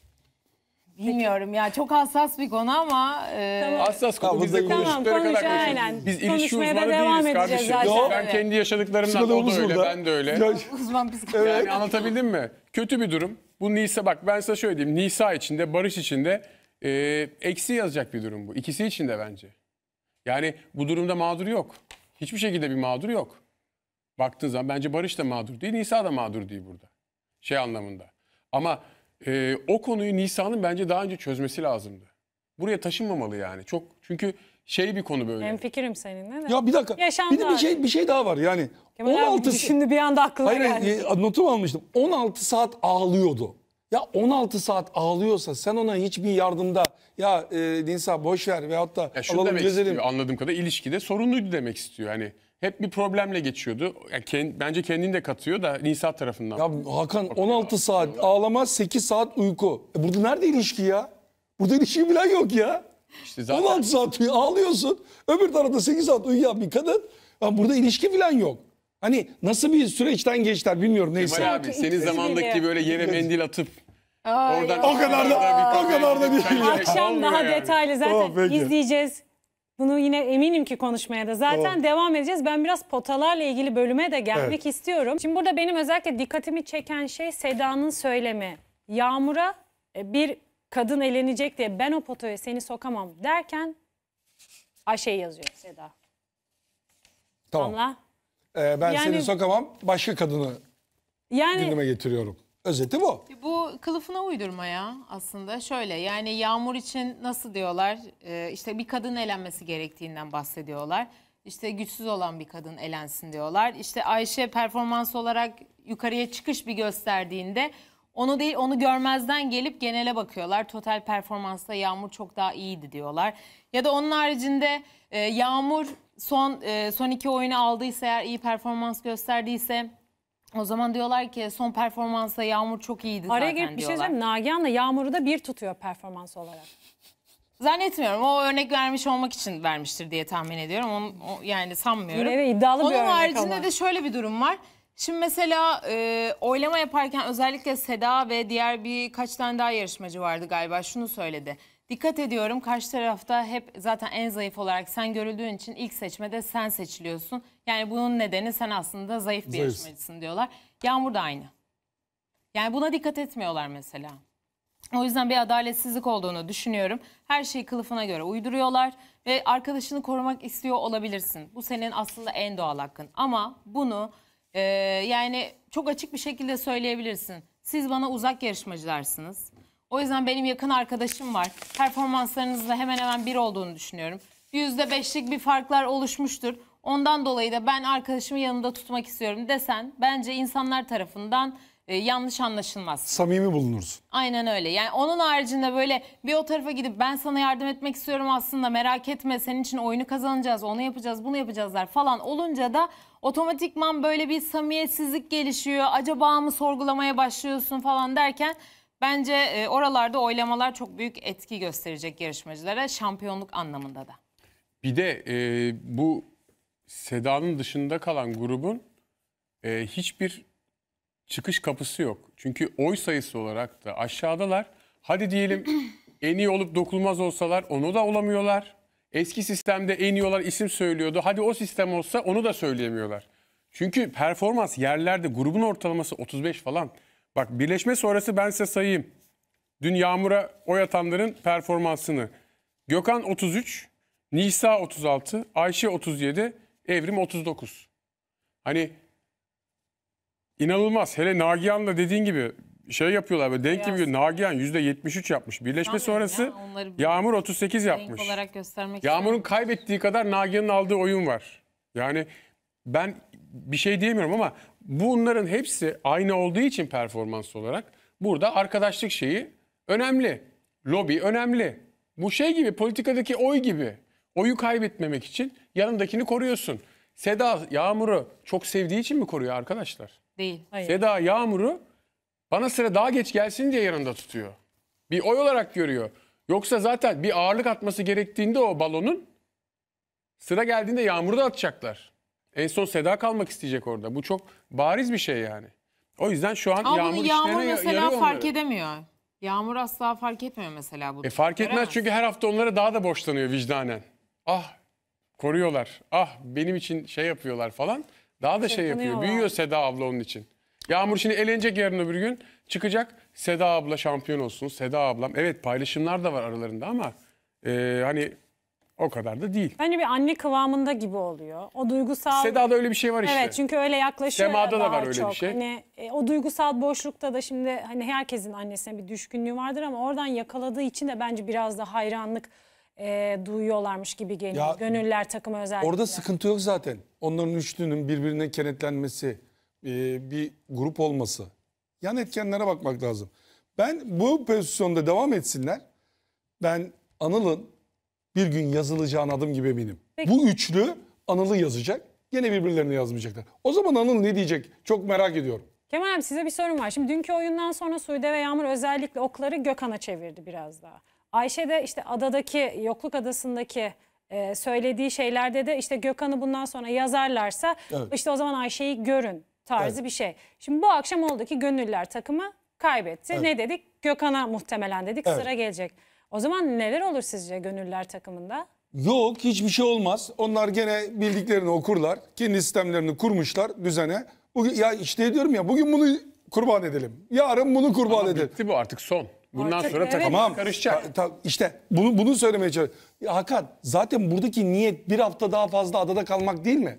Bilmiyorum ya çok hassas bir konu ama e, Hassas konu Tamam, biz de burada- Tamam, konuştukları konuş- kadar aynen. Biz Konuşmaya da devam edeceğiz kardeşim. zaten. Yok. Ben kendi yaşadıklarımdan da Sınırlarımız öyle, burada. ben de öyle. Ya, uzman psikolog. Yani anlatabildim mi? Kötü bir durum. Bu Nisa bak ben size şöyle diyeyim. Nisa için de Barış için de e, eksi yazacak bir durum bu. İkisi için de bence. Yani bu durumda mağdur yok. Hiçbir şekilde bir mağdur yok. Baktığın zaman bence Barış da mağdur değil, Nisa da mağdur değil burada. Şey anlamında. Ama e, o konuyu Nisa'nın bence daha önce çözmesi lazımdı. Buraya taşınmamalı yani. Çok çünkü şey bir konu böyle. Hem fikrim seninle de. Ya bir dakika. Yaşam bir de bir şey bir şey daha var yani. Kemal 16 (laughs) şimdi bir anda aklıma Hayır, geldi. Hayır e, notum almıştım. 16 saat ağlıyordu. Ya 16 saat ağlıyorsa sen ona hiçbir yardımda ya e, Nisa boş ver veyahut da ya alalım çözelim. Anladığım kadarıyla ilişkide sorunluydu demek istiyor. Hani hep bir problemle geçiyordu. Yani kend, bence kendini de katıyor da Nisa tarafından. Ya Hakan 16 saat ağlama 8 saat uyku. E burada nerede ilişki ya? Burada ilişki bile yok ya. İşte zaten... 16 saat ağlıyorsun. Öbür tarafta 8 saat uyuyan bir kadın. Ya burada ilişki falan yok. Hani nasıl bir süreçten geçtiler bilmiyorum neyse. Kemal abi senin zamandaki böyle yere mendil atıp Ay, oradan... O kadar da, o kadar da değil. Akşam daha detaylı zaten oh, izleyeceğiz. Bunu yine eminim ki konuşmaya da zaten o. devam edeceğiz. Ben biraz potalarla ilgili bölüme de gelmek evet. istiyorum. Şimdi burada benim özellikle dikkatimi çeken şey Seda'nın söylemi. Yağmur'a e, bir kadın elenecek diye ben o potoya seni sokamam derken Ayşe yazıyor Seda. Tamam. Anla. Ee, ben yani, seni sokamam başka kadını yani, gündeme getiriyorum. Özeti bu. E, bu kılıfına uydurma ya aslında. Şöyle yani yağmur için nasıl diyorlar? E, işte bir kadın elenmesi gerektiğinden bahsediyorlar. İşte güçsüz olan bir kadın elensin diyorlar. İşte Ayşe performans olarak yukarıya çıkış bir gösterdiğinde onu değil onu görmezden gelip genele bakıyorlar. Total performansta Yağmur çok daha iyiydi diyorlar. Ya da onun haricinde e, Yağmur son e, son iki oyunu aldıysa eğer iyi performans gösterdiyse o zaman diyorlar ki son performansta Yağmur çok iyiydi zaten Araya girip bir şey diyorlar. söyleyeyim. Nagihan'la Yağmur'u da bir tutuyor performans olarak. Zannetmiyorum. O örnek vermiş olmak için vermiştir diye tahmin ediyorum. Onu, o, yani sanmıyorum. Yine de iddialı Onun bir örnek haricinde ama. de şöyle bir durum var. Şimdi mesela e, oylama yaparken özellikle Seda ve diğer birkaç tane daha yarışmacı vardı galiba. Şunu söyledi. Dikkat ediyorum karşı tarafta hep zaten en zayıf olarak sen görüldüğün için ilk seçmede sen seçiliyorsun. Yani bunun nedeni sen aslında zayıf bir Zayıfsın. yarışmacısın diyorlar. Yağmur da aynı. Yani buna dikkat etmiyorlar mesela. O yüzden bir adaletsizlik olduğunu düşünüyorum. Her şeyi kılıfına göre uyduruyorlar ve arkadaşını korumak istiyor olabilirsin. Bu senin aslında en doğal hakkın. Ama bunu e, yani çok açık bir şekilde söyleyebilirsin. Siz bana uzak yarışmacılarsınız. O yüzden benim yakın arkadaşım var. Performanslarınızla hemen hemen bir olduğunu düşünüyorum. %5'lik bir farklar oluşmuştur. Ondan dolayı da ben arkadaşımı yanında tutmak istiyorum desen bence insanlar tarafından e, yanlış anlaşılmaz. Samimi bulunursun. Aynen öyle. Yani onun haricinde böyle bir o tarafa gidip ben sana yardım etmek istiyorum aslında merak etme senin için oyunu kazanacağız, onu yapacağız, bunu yapacağızlar falan olunca da otomatikman böyle bir samimiyetsizlik gelişiyor. Acaba mı sorgulamaya başlıyorsun falan derken Bence e, oralarda oylamalar çok büyük etki gösterecek yarışmacılara şampiyonluk anlamında da. Bir de e, bu Seda'nın dışında kalan grubun e, hiçbir çıkış kapısı yok. Çünkü oy sayısı olarak da aşağıdalar. Hadi diyelim (clears throat) en iyi olup dokunulmaz olsalar onu da olamıyorlar. Eski sistemde en iyi olan isim söylüyordu. Hadi o sistem olsa onu da söyleyemiyorlar. Çünkü performans yerlerde grubun ortalaması 35 falan. Bak birleşme sonrası ben size sayayım. Dün Yağmur'a oy atanların performansını. Gökhan 33, Nisa 36, Ayşe 37, Evrim 39. Hani inanılmaz. Hele Nagihan'la dediğin gibi şey yapıyorlar böyle denk gibi Nagihan %73 yapmış. Birleşme sonrası Yağmur 38 yapmış. olarak göstermek Yağmur'un kaybettiği kadar Nagihan'ın aldığı oyun var. Yani ben bir şey diyemiyorum ama bunların hepsi aynı olduğu için performans olarak burada arkadaşlık şeyi önemli. Lobi önemli. Bu şey gibi politikadaki oy gibi. Oyu kaybetmemek için yanındakini koruyorsun. Seda Yağmur'u çok sevdiği için mi koruyor arkadaşlar? Değil. Hayır. Seda Yağmur'u bana sıra daha geç gelsin diye yanında tutuyor. Bir oy olarak görüyor. Yoksa zaten bir ağırlık atması gerektiğinde o balonun sıra geldiğinde Yağmur'u da atacaklar. En son Seda kalmak isteyecek orada. Bu çok bariz bir şey yani. O yüzden şu an yağmur, yağmur mesela fark onları. edemiyor. Yağmur asla fark etmiyor mesela bu. E fark etmez Göremez. çünkü her hafta onlara daha da borçlanıyor vicdanen. Ah koruyorlar. Ah benim için şey yapıyorlar falan. Daha da şey yapıyor. Büyüyor Seda abla onun için. Yağmur şimdi elenecek yarın öbür gün. Çıkacak Seda abla şampiyon olsun. Seda ablam. Evet paylaşımlar da var aralarında ama e, hani o kadar da değil. Bence hani bir anne kıvamında gibi oluyor. O duygusal... Seda'da öyle bir şey var işte. Evet çünkü öyle yaklaşıyor Sema'da da var öyle bir şey. Hani, e, o duygusal boşlukta da şimdi hani herkesin annesine bir düşkünlüğü vardır ama oradan yakaladığı için de bence biraz da hayranlık e, duyuyorlarmış gibi geliyor. Ya, Gönüller takımı özellikle. Orada sıkıntı yok zaten. Onların üçlünün birbirine kenetlenmesi, e, bir grup olması. Yan etkenlere bakmak lazım. Ben bu pozisyonda devam etsinler. Ben Anıl'ın bir gün yazılacağına adım gibi eminim. Peki. Bu üçlü Anıl'ı yazacak. Yine birbirlerini yazmayacaklar. O zaman Anıl ne diyecek? Çok merak ediyorum. Kemal abi size bir sorum var. Şimdi dünkü oyundan sonra Sude ve Yağmur özellikle okları Gökhan'a çevirdi biraz daha. Ayşe de işte adadaki, yokluk adasındaki e, söylediği şeylerde de işte Gökhan'ı bundan sonra yazarlarsa evet. işte o zaman Ayşe'yi görün tarzı evet. bir şey. Şimdi bu akşam oldu ki gönüller takımı kaybetti. Evet. Ne dedik? Gökhan'a muhtemelen dedik evet. sıra gelecek. O zaman neler olur sizce gönüller takımında? Yok hiçbir şey olmaz. Onlar gene bildiklerini okurlar. Kendi sistemlerini kurmuşlar düzene. Bugün, ya işte diyorum ya bugün bunu kurban edelim. Yarın bunu kurban Ama edelim. Bitti bu artık son. Bundan Artık sonra evet. takım tamam. karışacak. Ta, ta, işte bunu, bunu söylemeye çalışıyorum. Hakan zaten buradaki niyet bir hafta daha fazla adada kalmak değil mi?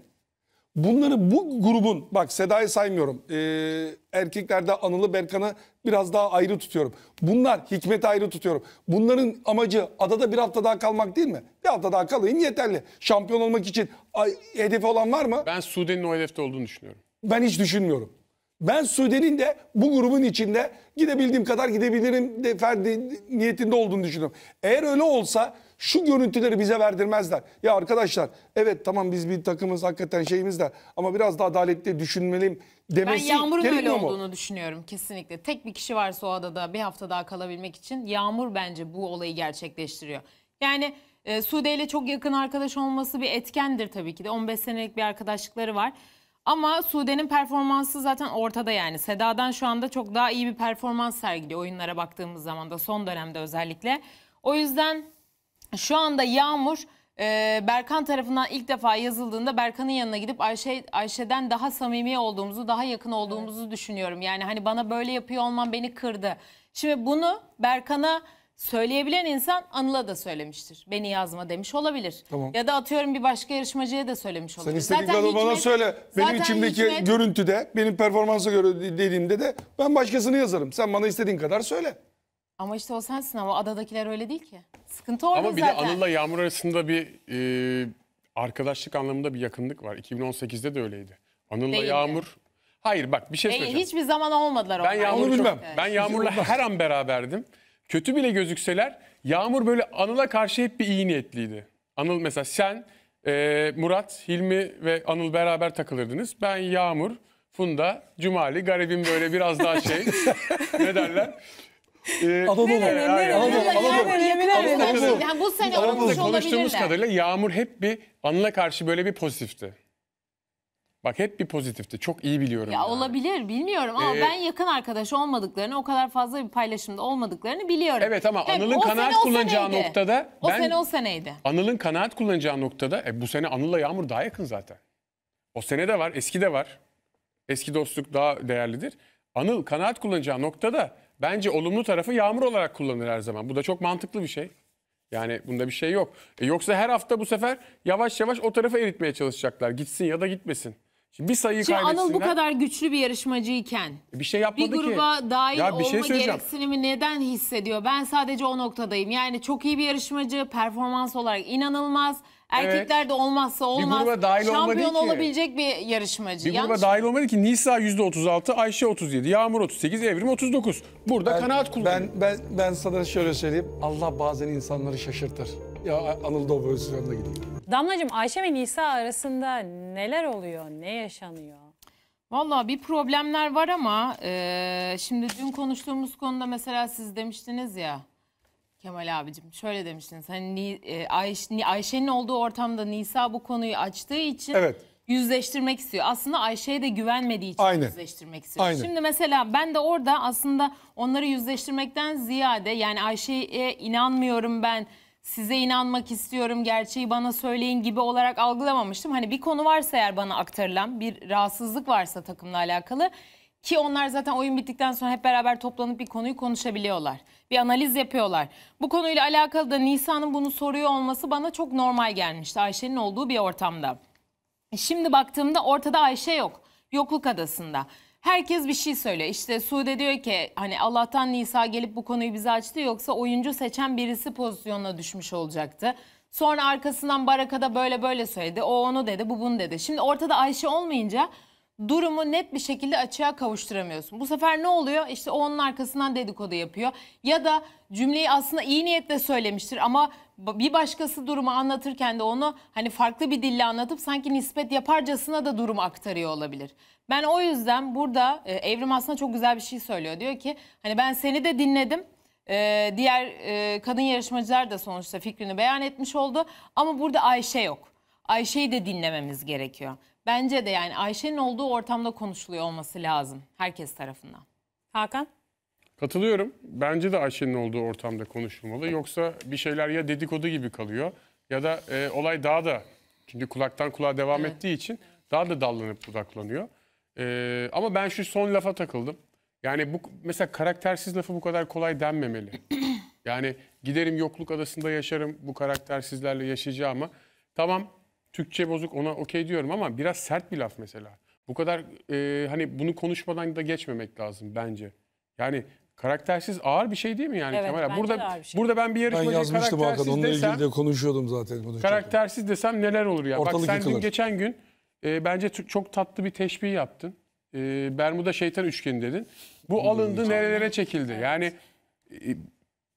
Bunları bu grubun bak Seda'yı saymıyorum. Ee, erkeklerde Anıl'ı Berkan'ı biraz daha ayrı tutuyorum. Bunlar Hikmet'i ayrı tutuyorum. Bunların amacı adada bir hafta daha kalmak değil mi? Bir hafta daha kalayım yeterli. Şampiyon olmak için ay, hedefi olan var mı? Ben Sude'nin o hedefte olduğunu düşünüyorum. Ben hiç düşünmüyorum. Ben Sude'nin de bu grubun içinde gidebildiğim kadar gidebilirim de ferdi niyetinde olduğunu düşünüyorum. Eğer öyle olsa şu görüntüleri bize verdirmezler. Ya arkadaşlar evet tamam biz bir takımız hakikaten şeyimiz de ama biraz daha adaletli düşünmeliyim demesi Ben Yağmur'un öyle mu? olduğunu düşünüyorum kesinlikle. Tek bir kişi varsa o adada bir hafta daha kalabilmek için Yağmur bence bu olayı gerçekleştiriyor. Yani e, Sude ile çok yakın arkadaş olması bir etkendir tabii ki de. 15 senelik bir arkadaşlıkları var. Ama Sude'nin performansı zaten ortada yani. Seda'dan şu anda çok daha iyi bir performans sergiliyor oyunlara baktığımız zaman da son dönemde özellikle. O yüzden şu anda Yağmur e, Berkan tarafından ilk defa yazıldığında Berkan'ın yanına gidip Ayşe Ayşe'den daha samimi olduğumuzu, daha yakın olduğumuzu evet. düşünüyorum. Yani hani bana böyle yapıyor olman beni kırdı. Şimdi bunu Berkan'a söyleyebilen insan Anıl'a da söylemiştir. Beni yazma demiş olabilir. Tamam. Ya da atıyorum bir başka yarışmacıya da söylemiş olabilir. Sen istediğin zaten kadar hikmet, bana söyle. Benim içimdeki hikmet... görüntüde, benim performansa göre dediğimde de ben başkasını yazarım. Sen bana istediğin kadar söyle. Ama işte o sensin ama adadakiler öyle değil ki. Sıkıntı orada Ama bir zaten. de Anıl'la Yağmur arasında bir e, arkadaşlık anlamında bir yakınlık var. 2018'de de öyleydi. Anıl'la Yağmur... Hayır bak bir şey E, hiçbir zaman olmadılar onlar. Ben Yağmur'u Onu çok- ben Yağmur'la her an beraberdim. Kötü bile gözükseler Yağmur böyle Anıl'a karşı hep bir iyi niyetliydi. Anıl mesela sen, e, Murat, Hilmi ve Anıl beraber takılırdınız. Ben Yağmur, Funda, Cumali, garibim böyle biraz daha şey (laughs) ne derler? Ee, Anadolu. Nereye, nereye, Yani bu sene olmuş Konuştuğumuz kadarıyla Yağmur hep bir Anıl'a karşı böyle bir pozitifti. Bak hep bir pozitifti. Çok iyi biliyorum. Ya yani. olabilir bilmiyorum ama ee, ben yakın arkadaş olmadıklarını o kadar fazla bir paylaşımda olmadıklarını biliyorum. Evet ama hep Anıl'ın kanaat sene, kullanacağı seneydi. noktada. O ben, sene o seneydi. Anıl'ın kanaat kullanacağı noktada e, bu sene Anıl'la Yağmur daha yakın zaten. O sene de var eski de var. Eski dostluk daha değerlidir. Anıl kanaat kullanacağı noktada Bence olumlu tarafı yağmur olarak kullanır her zaman. Bu da çok mantıklı bir şey. Yani bunda bir şey yok. E yoksa her hafta bu sefer yavaş yavaş o tarafı eritmeye çalışacaklar. Gitsin ya da gitmesin. Şimdi bir sayıyı Şimdi kaybetsinler. Anıl bu kadar güçlü bir yarışmacıyken e bir şey yapmadı ki. bir gruba ki. dahil ya bir şey gereksinimi neden hissediyor? Ben sadece o noktadayım. Yani çok iyi bir yarışmacı, performans olarak inanılmaz. Erkekler de olmazsa olmaz. gruba dahil Şampiyon olabilecek bir yarışmacı. Bir gruba dahil olmadı ki Nisa %36, Ayşe 37, Yağmur 38, Evrim 39. Burada kanaat kullanıyor. Ben, ben, ben sana şöyle söyleyeyim. Allah bazen insanları şaşırtır. Ya Anıl da Doğu pozisyonuna gideyim. Damlacığım Ayşe ve Nisa arasında neler oluyor? Ne yaşanıyor? Valla bir problemler var ama e, şimdi dün konuştuğumuz konuda mesela siz demiştiniz ya Kemal abicim şöyle demiştiniz hani e, Ayşe, Ayşe'nin olduğu ortamda Nisa bu konuyu açtığı için evet. yüzleştirmek istiyor. Aslında Ayşe'ye de güvenmediği için Aynen. yüzleştirmek istiyor. Aynen. Şimdi mesela ben de orada aslında onları yüzleştirmekten ziyade yani Ayşe'ye inanmıyorum ben size inanmak istiyorum, gerçeği bana söyleyin gibi olarak algılamamıştım. Hani bir konu varsa eğer bana aktarılan, bir rahatsızlık varsa takımla alakalı ki onlar zaten oyun bittikten sonra hep beraber toplanıp bir konuyu konuşabiliyorlar bir analiz yapıyorlar. Bu konuyla alakalı da Nisa'nın bunu soruyor olması bana çok normal gelmişti Ayşe'nin olduğu bir ortamda. Şimdi baktığımda ortada Ayşe yok. Yokluk adasında. Herkes bir şey söylüyor. İşte Sude diyor ki hani Allah'tan Nisa gelip bu konuyu bize açtı yoksa oyuncu seçen birisi pozisyonuna düşmüş olacaktı. Sonra arkasından Baraka da böyle böyle söyledi. O onu dedi, bu bunu dedi. Şimdi ortada Ayşe olmayınca durumu net bir şekilde açığa kavuşturamıyorsun. Bu sefer ne oluyor? İşte o onun arkasından dedikodu yapıyor. Ya da cümleyi aslında iyi niyetle söylemiştir ama bir başkası durumu anlatırken de onu hani farklı bir dille anlatıp sanki nispet yaparcasına da durumu aktarıyor olabilir. Ben o yüzden burada e, Evrim aslında çok güzel bir şey söylüyor. Diyor ki hani ben seni de dinledim. E, diğer e, kadın yarışmacılar da sonuçta fikrini beyan etmiş oldu. Ama burada Ayşe yok. Ayşe'yi de dinlememiz gerekiyor. Bence de yani Ayşe'nin olduğu ortamda konuşuluyor olması lazım herkes tarafından. Hakan? Katılıyorum. Bence de Ayşe'nin olduğu ortamda konuşulmalı. Yoksa bir şeyler ya dedikodu gibi kalıyor ya da e, olay daha da çünkü kulaktan kulağa devam evet. ettiği için daha da dallanıp budaklanıyor. E, ama ben şu son lafa takıldım. Yani bu mesela karaktersiz lafı bu kadar kolay denmemeli. (clears throat) yani giderim yokluk adasında yaşarım bu karaktersizlerle yaşayacağım ama tamam Türkçe bozuk ona okey diyorum ama biraz sert bir laf mesela. Bu kadar e, hani bunu konuşmadan da geçmemek lazım bence. Yani karaktersiz ağır bir şey değil mi yani Evet, Kemal? bence Burada ağır bir şey. burada ben bir Ben yarışmacı yazmıştım karaktersiz Hakan. Onunla desem ilgili de konuşuyordum zaten. bunu. karaktersiz desem neler olur ya? Ortalık Bak sen dün geçen gün e, bence çok tatlı bir teşbih yaptın. E, Bermuda şeytan üçgeni dedin. Bu alındı nerelere çekildi. Yani e,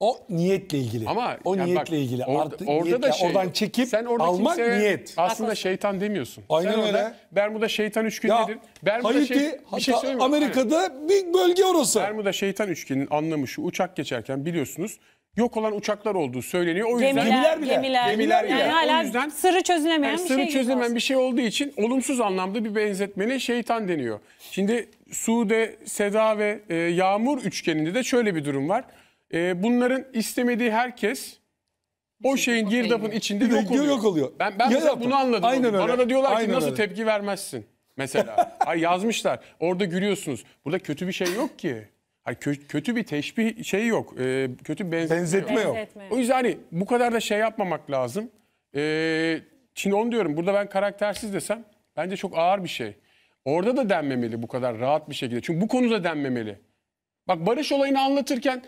o niyetle ilgili. Ama o yani niyetle bak, ilgili. Or, orada niyetle, da şey, oradan çekip sen orada almak kimseye, niyet. Aslında şeytan demiyorsun. Aynen sen öyle. Orada Bermuda şeytan üçgenidir. Bermuda Haiti, şey, bir şey Amerika'da Aynen. bir bölge orası. Bermuda şeytan üçgeninin anlamı şu. Uçak geçerken biliyorsunuz yok olan uçaklar olduğu söyleniyor. O yüzden gemiler bile. Gemiler, gemiler bile. Yani hala o yüzden sırrı çözülemeyen yani bir sırrı şey. Sırrı çözülemeyen bir şey olduğu için olumsuz anlamda bir benzetmene şeytan deniyor. Şimdi Sude, Seda ve e, Yağmur üçgeninde de şöyle bir durum var. E, bunların istemediği herkes o şeyin girdapın içinde yok oluyor. Yok oluyor. Ben, ben mesela yapın. bunu anladım. Aynen öyle. Bana da diyorlar Aynen ki nasıl öyle. tepki vermezsin mesela. (laughs) Ay yazmışlar. Orada gülüyorsunuz. Burada kötü bir şey yok ki. Hayır, kö- kötü bir teşbih şey yok. E, kötü bir benzetme, Benzetme yok. yok. O yüzden hani bu kadar da şey yapmamak lazım. E, şimdi onu diyorum. Burada ben karaktersiz desem bence çok ağır bir şey. Orada da denmemeli bu kadar rahat bir şekilde. Çünkü bu konuda denmemeli. Bak barış olayını anlatırken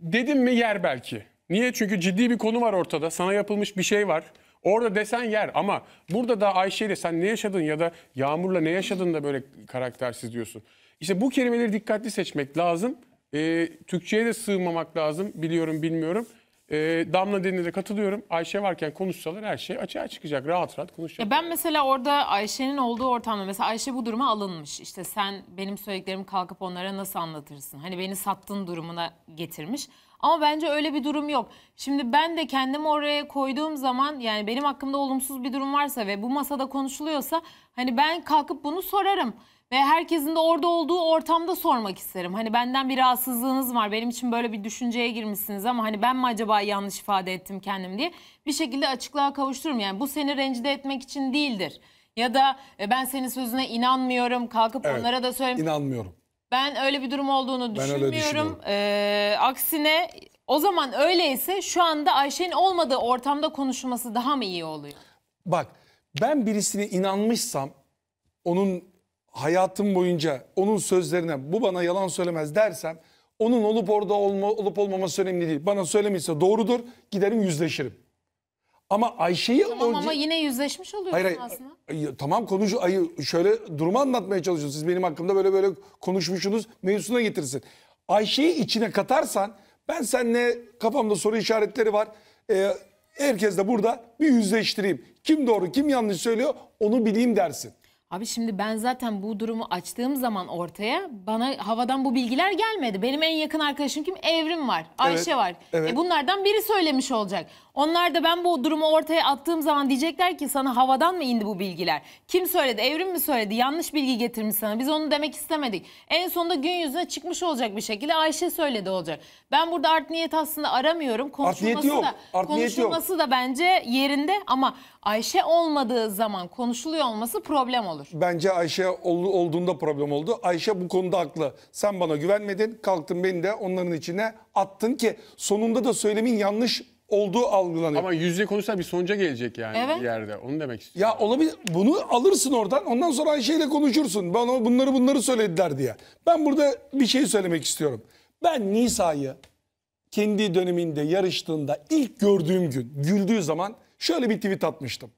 dedim mi yer belki. Niye? Çünkü ciddi bir konu var ortada. Sana yapılmış bir şey var. Orada desen yer ama burada da Ayşe ile sen ne yaşadın ya da Yağmur'la ne yaşadın da böyle karaktersiz diyorsun. İşte bu kelimeleri dikkatli seçmek lazım. Ee, Türkçe'ye de sığmamak lazım. Biliyorum bilmiyorum. E, Damla Deni'ne katılıyorum. Ayşe varken konuşsalar her şey açığa çıkacak. Rahat rahat konuşacak. ben mesela orada Ayşe'nin olduğu ortamda mesela Ayşe bu duruma alınmış. İşte sen benim söylediklerimi kalkıp onlara nasıl anlatırsın? Hani beni sattın durumuna getirmiş. Ama bence öyle bir durum yok. Şimdi ben de kendimi oraya koyduğum zaman yani benim hakkımda olumsuz bir durum varsa ve bu masada konuşuluyorsa hani ben kalkıp bunu sorarım ve herkesin de orada olduğu ortamda sormak isterim. Hani benden bir rahatsızlığınız var. Benim için böyle bir düşünceye girmişsiniz ama hani ben mi acaba yanlış ifade ettim kendim diye bir şekilde açıklığa kavuştururum. Yani bu seni rencide etmek için değildir. Ya da e, ben senin sözüne inanmıyorum. Kalkıp Evet, onlara da söyleyeyim. İnanmıyorum. Ben öyle bir durum olduğunu Ben öyle düşünmüyorum. düşünüyorum. Ee, aksine o zaman öyleyse şu anda Ayşe'nin olmadığı ortamda konuşması daha mı iyi oluyor? Bak ben birisine inanmışsam onun hayatım boyunca onun sözlerine bu bana yalan söylemez dersem onun olup orada olma, olup olmaması önemli değil. Bana söylemişse doğrudur giderim yüzleşirim. Ama Ayşe'yi Tamam önce... ama yine yüzleşmiş oluyorsun hayır, hayır, aslında. Ay, tamam konuş ay, şöyle durumu anlatmaya çalışıyorsun. Siz benim hakkımda böyle böyle konuşmuşsunuz mevzusuna getirsin. Ayşe'yi içine katarsan ben seninle kafamda soru işaretleri var. Ee, herkes de burada bir yüzleştireyim. Kim doğru kim yanlış söylüyor onu bileyim dersin. Abi şimdi ben zaten bu durumu açtığım zaman ortaya bana havadan bu bilgiler gelmedi. Benim en yakın arkadaşım kim? Evrim var, Ayşe Evet, var. E, evet. E bunlardan biri söylemiş olacak. Onlar da ben bu durumu ortaya attığım zaman diyecekler ki sana havadan mı indi bu bilgiler? Kim söyledi? Evrim mi söyledi? Yanlış bilgi getirmiş sana. Biz onu demek istemedik. En sonunda gün yüzüne çıkmış olacak bir şekilde Ayşe söyledi olacak. Ben burada art niyet aslında aramıyorum. Konuşulması niyeti yok. da art konuşulması yok. da bence yerinde ama Ayşe olmadığı zaman konuşuluyor olması problem olur. Bence Ayşe olduğunda problem oldu. Ayşe bu konuda haklı. Sen bana güvenmedin, kalktın beni de onların içine attın ki sonunda da söylemin yanlış olduğu algılanıyor. Ama yüzde konuşsa bir sonuca gelecek yani Evet. yerde. Onu demek istiyorum. Ya olabilir. Bunu alırsın oradan. Ondan sonra Ayşe ile konuşursun. Bana bunları bunları söylediler diye. Ben burada bir şey söylemek istiyorum. Ben Nisa'yı kendi döneminde yarıştığında ilk gördüğüm gün güldüğü zaman şöyle bir tweet atmıştım.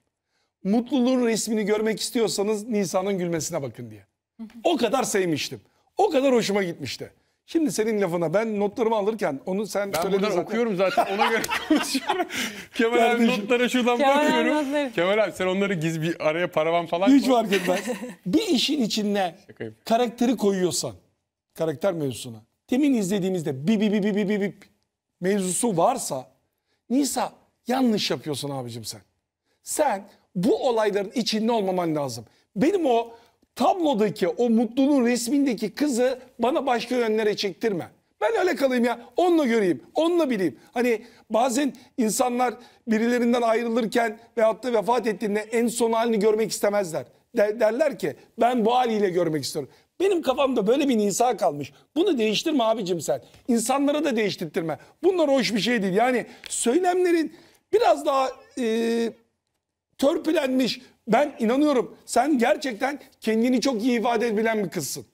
Mutluluğun resmini görmek istiyorsanız Nisa'nın gülmesine bakın diye. O kadar sevmiştim. O kadar hoşuma gitmişti. Şimdi senin lafına ben notlarımı alırken onu sen Ben söyledin zaten. okuyorum zaten ona göre (laughs) konuşuyorum. Kemal abi notlara şuradan Kemal bakıyorum. notları. Kemal abi sen onları giz bir araya paravan falan Hiç fark etmez. (laughs) bir işin içinde karakteri koyuyorsan, karakter mevzusuna, temin izlediğimizde bi bi bi bi bi bi bi mevzusu varsa, Nisa yanlış yapıyorsun abicim sen. Sen bu olayların içinde olmaman lazım. Benim o tablodaki o mutluluğun resmindeki kızı bana başka yönlere çektirme. Ben öyle kalayım ya. Onunla göreyim. Onunla bileyim. Hani bazen insanlar birilerinden ayrılırken veyahut da vefat ettiğinde en son halini görmek istemezler. De derler ki ben bu haliyle görmek istiyorum. Benim kafamda böyle bir insa kalmış. Bunu değiştirme abicim sen. İnsanlara da değiştirtme. Bunlar hoş bir şey değil. Yani söylemlerin biraz daha e, törpülenmiş ben inanıyorum sen gerçekten kendini çok iyi ifade edebilen bir kızsın.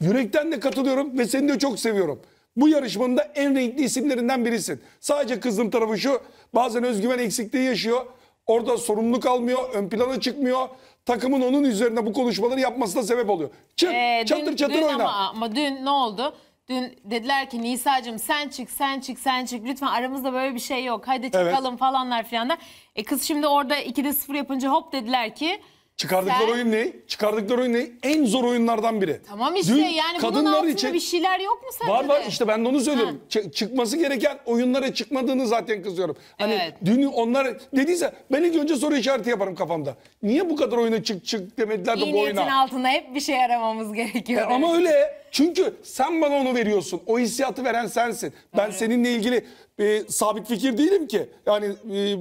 Yürekten de katılıyorum ve seni de çok seviyorum. Bu yarışmanın da en renkli isimlerinden birisin. Sadece kızdığım tarafı şu bazen özgüven eksikliği yaşıyor. Orada sorumluluk almıyor, ön plana çıkmıyor. Takımın onun üzerine bu konuşmaları yapmasına sebep oluyor. Çık, Ee, çatır dün, çatır dün oyna. Ama, ama dün ne oldu? Dün dediler ki Nisa'cığım sen çık sen çık sen çık lütfen aramızda böyle bir şey yok hadi çıkalım falanlar filanlar. E kız şimdi orada 2'de 0 yapınca hop dediler ki Çıkardıkları Sen- oyun ne? Çıkardıkları oyun ne? En zor oyunlardan biri. Tamam işte Dün yani bunun kadınlar altında için bir şeyler yok mu sende Var var işte ben de onu söylüyorum. Ç- çıkması gereken oyunlara çıkmadığını zaten kızıyorum. Hani Evet. dün onlar dediyse ben ilk önce soru işareti yaparım kafamda. Niye bu kadar oyuna çık çık demediler de İyi bu niyetin oyuna? altında hep bir şey aramamız gerekiyor. demek. Ama öyle. Çünkü sen bana onu veriyorsun. O hissiyatı veren sensin. Ben seninle ilgili e, sabit fikir değilim ki. Yani e,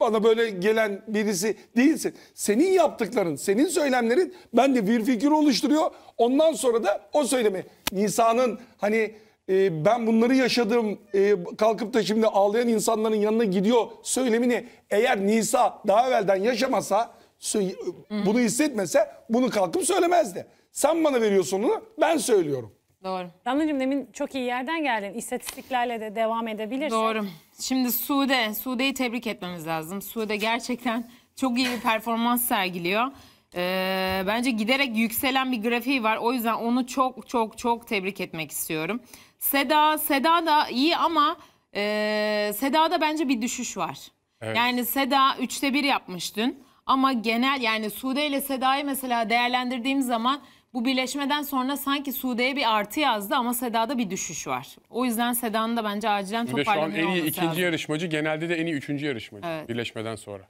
bana böyle gelen birisi değilsin. Senin yaptıkların, senin söylemlerin bende bir fikir oluşturuyor. Ondan sonra da o söylemi. Nisa'nın hani e, ben bunları yaşadım e, kalkıp da şimdi ağlayan insanların yanına gidiyor söylemini eğer Nisa daha evvelden yaşamasa bunu hissetmese bunu kalkıp söylemezdi. Sen bana veriyorsun onu ben söylüyorum. Doğru. Damlacığım demin çok iyi yerden geldin. İstatistiklerle de devam edebilirsin. Doğru. Şimdi Sude, Sude'yi tebrik etmemiz lazım. Sude gerçekten çok iyi bir performans sergiliyor. Ee, bence giderek yükselen bir grafiği var. O yüzden onu çok çok çok tebrik etmek istiyorum. Seda, Seda da iyi ama e, Seda'da bence bir düşüş var. Evet. Yani Seda 3'te 1 yapmış dün. Ama genel yani Sude ile Seda'yı mesela değerlendirdiğim zaman bu birleşmeden sonra sanki Sude'ye bir artı yazdı ama Seda'da bir düşüş var. O yüzden Seda'nın da bence acilen Bir de şu an en iyi ikinci yarışmacı genelde de en iyi üçüncü yarışmacı Evet. birleşmeden sonra.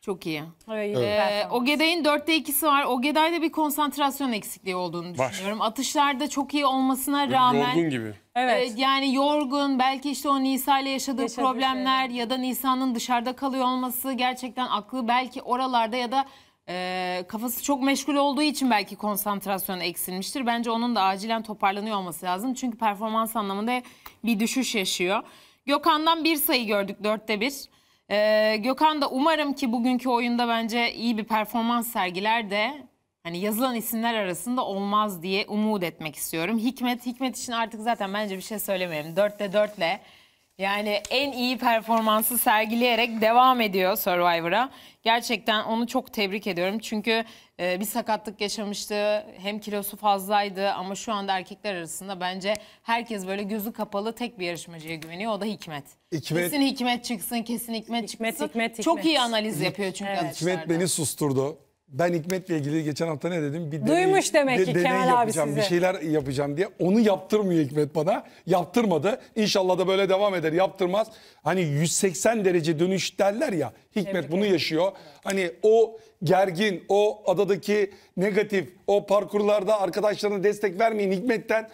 Çok iyi. Öyle. Ee, Ogeday'ın dörtte ikisi var. Ogeday'da bir konsantrasyon eksikliği olduğunu Var. düşünüyorum. Atışlarda çok iyi olmasına rağmen... Yorgun gibi. Evet. Ee, yani yorgun, belki işte o Nisa ile yaşadığı Yaşadığı problemler ya da Nisa'nın dışarıda kalıyor olması gerçekten aklı belki oralarda ya da e, kafası çok meşgul olduğu için belki konsantrasyon eksilmiştir. Bence onun da acilen toparlanıyor olması lazım. Çünkü performans anlamında bir düşüş yaşıyor. Gökhan'dan bir sayı gördük dörtte bir. E, Gökhan da umarım ki bugünkü oyunda bence iyi bir performans sergiler de hani yazılan isimler arasında olmaz diye umut etmek istiyorum. Hikmet, Hikmet için artık zaten bence bir şey söylemeyelim. Dörtte dörtle yani en iyi performansı sergileyerek devam ediyor Survivor'a. Gerçekten onu çok tebrik ediyorum. Çünkü e, bir sakatlık yaşamıştı. Hem kilosu fazlaydı ama şu anda erkekler arasında bence herkes böyle gözü kapalı tek bir yarışmacıya güveniyor. O da Hikmet. Hikmet kesin Hikmet çıksın, kesin Hikmet, Hikmet çıksın. Hikmet, Hikmet, Çok iyi analiz yapıyor çünkü evet. Hikmet beni susturdu ben Hikmet'le ilgili geçen hafta ne dedim? Bir deney, Duymuş demek ki de, Kemal abi yapacağım, sizi. Bir şeyler yapacağım diye. Onu yaptırmıyor Hikmet bana. Yaptırmadı. İnşallah da böyle devam eder. Yaptırmaz. Hani 180 derece dönüş derler ya. Hikmet Tebrik bunu yaşıyor. Hani o gergin, o adadaki negatif, o parkurlarda arkadaşlarına destek vermeyin Hikmet'ten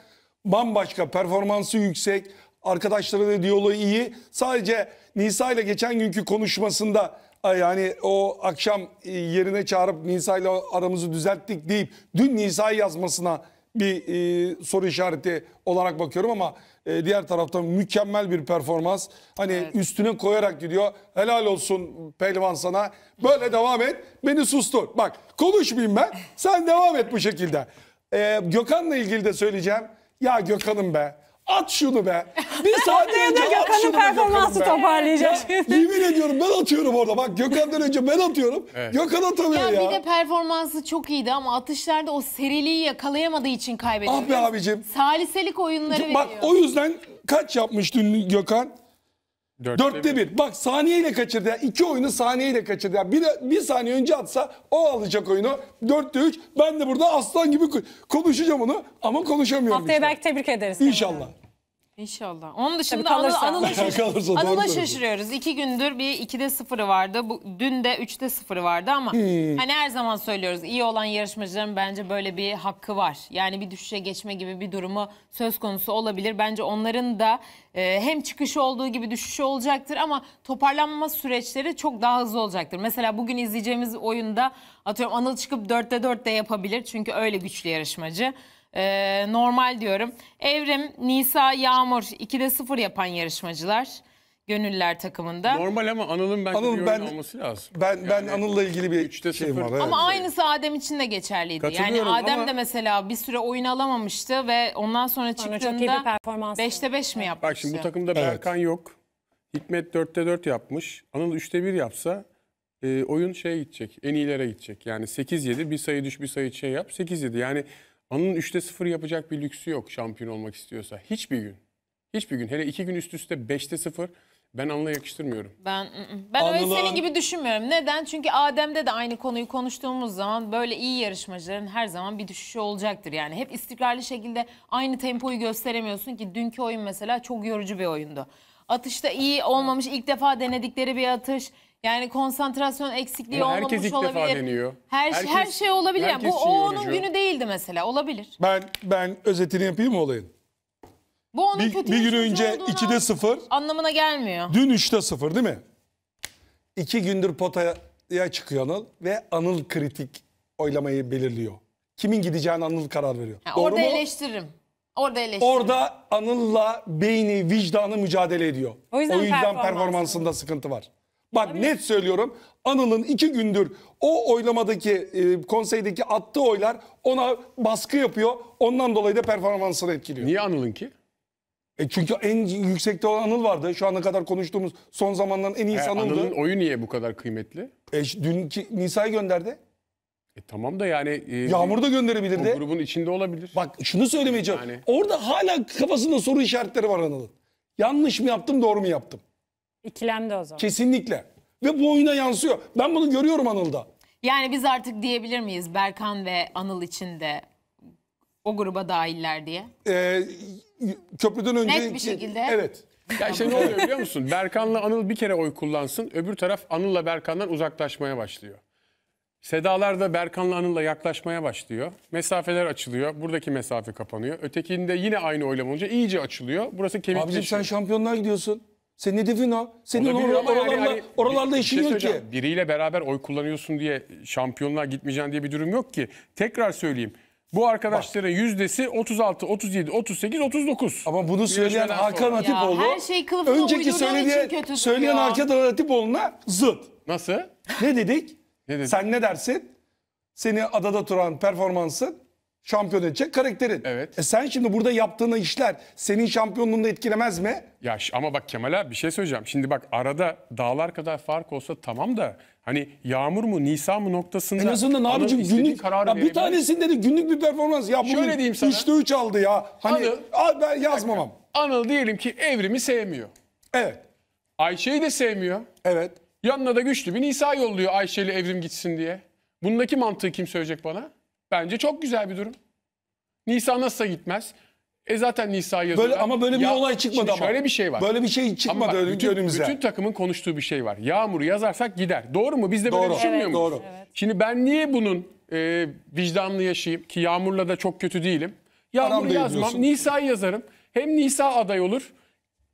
bambaşka performansı yüksek. Arkadaşları da diyaloğu iyi. Sadece Nisa ile geçen günkü konuşmasında yani o akşam e, yerine çağırıp Nisa ile aramızı düzelttik deyip dün Nisa yazmasına bir e, soru işareti olarak bakıyorum ama e, diğer taraftan mükemmel bir performans. Hani evet. üstüne koyarak gidiyor. Helal olsun pehlivan sana. Böyle devam et. Beni sustur. Bak konuşmayayım ben. Sen devam et bu şekilde. E, Gökhan'la ilgili de söyleyeceğim. Ya Gökhan'ım be at şunu be. Bir (laughs) saat önce at şunu Gökhan'ın performansı be. toparlayacak. Yemin ediyorum ben atıyorum orada. Bak Gökhan'dan önce ben atıyorum. Gökhan atamıyor ya. Ya bir de performansı çok iyiydi ama atışlarda o seriliği yakalayamadığı için kaybetti. Ah be abicim. Saliselik oyunları Bak veriyor. o yüzden kaç yapmış dün Gökhan? Dörtte, bir. Bak saniyeyle kaçırdı. ya. İki oyunu saniyeyle kaçırdı. ya. Bir, bir saniye önce atsa o alacak oyunu. Dörtte üç. Ben de burada aslan gibi konuşacağım onu ama konuşamıyorum. Haftaya işte. belki tebrik ederiz. İnşallah. İnşallah. Onun dışında Tabii kalırsa. Anıl'a, şaş- Anıl'a şaşırıyoruz. İki gündür bir 2'de 0'ı vardı. Bu, dün de 3'te 0'ı vardı ama hmm. hani her zaman söylüyoruz. iyi olan yarışmacıların bence böyle bir hakkı var. Yani bir düşüşe geçme gibi bir durumu söz konusu olabilir. Bence onların da e, hem çıkışı olduğu gibi düşüşü olacaktır ama toparlanma süreçleri çok daha hızlı olacaktır. Mesela bugün izleyeceğimiz oyunda atıyorum Anıl çıkıp 4'te 4 de yapabilir. Çünkü öyle güçlü yarışmacı e, normal diyorum. Evrim, Nisa, Yağmur 2'de 0 yapan yarışmacılar. Gönüller takımında. Normal ama Anıl'ın bence Anıl, bir ben, olması lazım. Ben yani, ben Anıl'la ilgili bir şeyim sıfır. var. Evet. Ama aynısı Adem için de geçerliydi. Yani Adem ama... de mesela bir süre oyun alamamıştı ve ondan sonra çıktığında 5'te 5 mi yapmıştı? Bak şimdi bu takımda evet. Berkan yok. Hikmet 4'te 4 yapmış. Anıl 3'te 1 yapsa e, oyun şeye gidecek. En iyilere gidecek. Yani 8-7 bir sayı düş bir sayı şey yap 8-7. Yani Anın 3'te 0 yapacak bir lüksü yok şampiyon olmak istiyorsa. Hiçbir gün. Hiçbir gün. Hele iki gün üst üste 5'te 0 ben Anıl'a yakıştırmıyorum. Ben ben öyle senin gibi düşünmüyorum. Neden? Çünkü Adem'de de aynı konuyu konuştuğumuz zaman böyle iyi yarışmacıların her zaman bir düşüşü olacaktır. Yani hep istikrarlı şekilde aynı tempoyu gösteremiyorsun ki dünkü oyun mesela çok yorucu bir oyundu. Atışta iyi olmamış ilk defa denedikleri bir atış. Yani konsantrasyon eksikliği Bunu herkes olmamış ilk defa deniyor. Her, şey- Herkes- her şey olabilir. Yani bu o şey onun görüyor. günü değildi mesela. Olabilir. Ben ben özetini yapayım olayın? Bu onun Bir, kötü bir gün önce olduğunu 2'de 0, anlamına gelmiyor. dün 3'te 0 değil mi? İki gündür potaya çıkıyor Anıl ve Anıl kritik oylamayı belirliyor. Kimin gideceğini Anıl karar veriyor. Ha, Doğru orada mu? eleştiririm. Orada eleştiririm. Orada Anıl'la beyni, vicdanı mücadele ediyor. O yüzden performansında sıkıntı var. Bak Tabii. net söylüyorum. Anıl'ın iki gündür o oylamadaki e, konseydeki attığı oylar ona baskı yapıyor. Ondan dolayı da performansını etkiliyor. Niye Anıl'ın ki? E çünkü en yüksekte olan Anıl vardı. Şu ana kadar konuştuğumuz son zamanların en iyi He, Anıl'dı. Anıl'ın oyu niye bu kadar kıymetli? E, dünkü Nisa'yı gönderdi. E tamam da yani... E, Yağmur da gönderebilirdi. O grubun içinde olabilir. Bak şunu söylemeyeceğim. Yani... Orada hala kafasında soru işaretleri var Anıl'ın. Yanlış mı yaptım doğru mu yaptım? İkilemde o zaman. Kesinlikle. Ve bu oyuna yansıyor. Ben bunu görüyorum Anıl'da. Yani biz artık diyebilir miyiz Berkan ve Anıl için de o gruba dahiller diye? Ee, köprüden önce... Net bir şekilde. Evet. Ya şey ne oluyor biliyor musun? Berkan'la Anıl bir kere oy kullansın. Öbür taraf Anıl'la Berkan'dan uzaklaşmaya başlıyor. Sedalar da Berkan'la Anıl'la yaklaşmaya başlıyor. Mesafeler açılıyor. Buradaki mesafe kapanıyor. Ötekinde yine aynı oylam olunca iyice açılıyor. Burası kemikleşiyor. Abi sen şey. şampiyonlar gidiyorsun. Sen ne hedefin o. Senin Olabilir or- yani oralarla, hani işin şey yok ki. Biriyle beraber oy kullanıyorsun diye şampiyonluğa gitmeyeceğin diye bir durum yok ki. Tekrar söyleyeyim. Bu arkadaşların yüzdesi 36, 37, 38, 39. Ama bunu şey söyleyen Hakan sonra. Hatipoğlu şey önceki uyduğu söyleyen duruyor. Hakan Hatipoğlu'na zıt. Nasıl? Ne dedik? Ne dedik? Sen ne dersin? Seni adada turan performansın şampiyon edecek karakterin. Evet. E sen şimdi burada yaptığın işler senin şampiyonluğunu etkilemez mi? Ya ama bak Kemal abi bir şey söyleyeceğim. Şimdi bak arada dağlar kadar fark olsa tamam da hani yağmur mu Nisa mı noktasında en azından ne abicim günlük ya veremez. bir tanesinde de günlük bir performans ya bugün Şöyle diyeyim sana. 3'te 3 aldı ya. Hani Anıl, ben yazmamam. Anıl diyelim ki Evrim'i sevmiyor. Evet. Ayşe'yi de sevmiyor. Evet. Yanına da güçlü bir Nisa yolluyor Ayşe'li Evrim gitsin diye. Bundaki mantığı kim söyleyecek bana? Bence çok güzel bir durum. Nisa nasıl'a gitmez. E zaten Nisa yazıyor. Böyle, ama böyle bir ya, olay çıkmadı ama. Şöyle bir şey var. Böyle bir şey çıkmadı ama bak, bütün, önümüze. Bütün takımın konuştuğu bir şey var. Yağmur yazarsak gider. Doğru mu? Biz de böyle Doğru. düşünmüyor evet, muyuz? Doğru. Evet. Şimdi ben niye bunun e, vicdanlı yaşayayım ki Yağmur'la da çok kötü değilim. Yağmur'u yazmam. Nisa'yı yazarım. Hem Nisa aday olur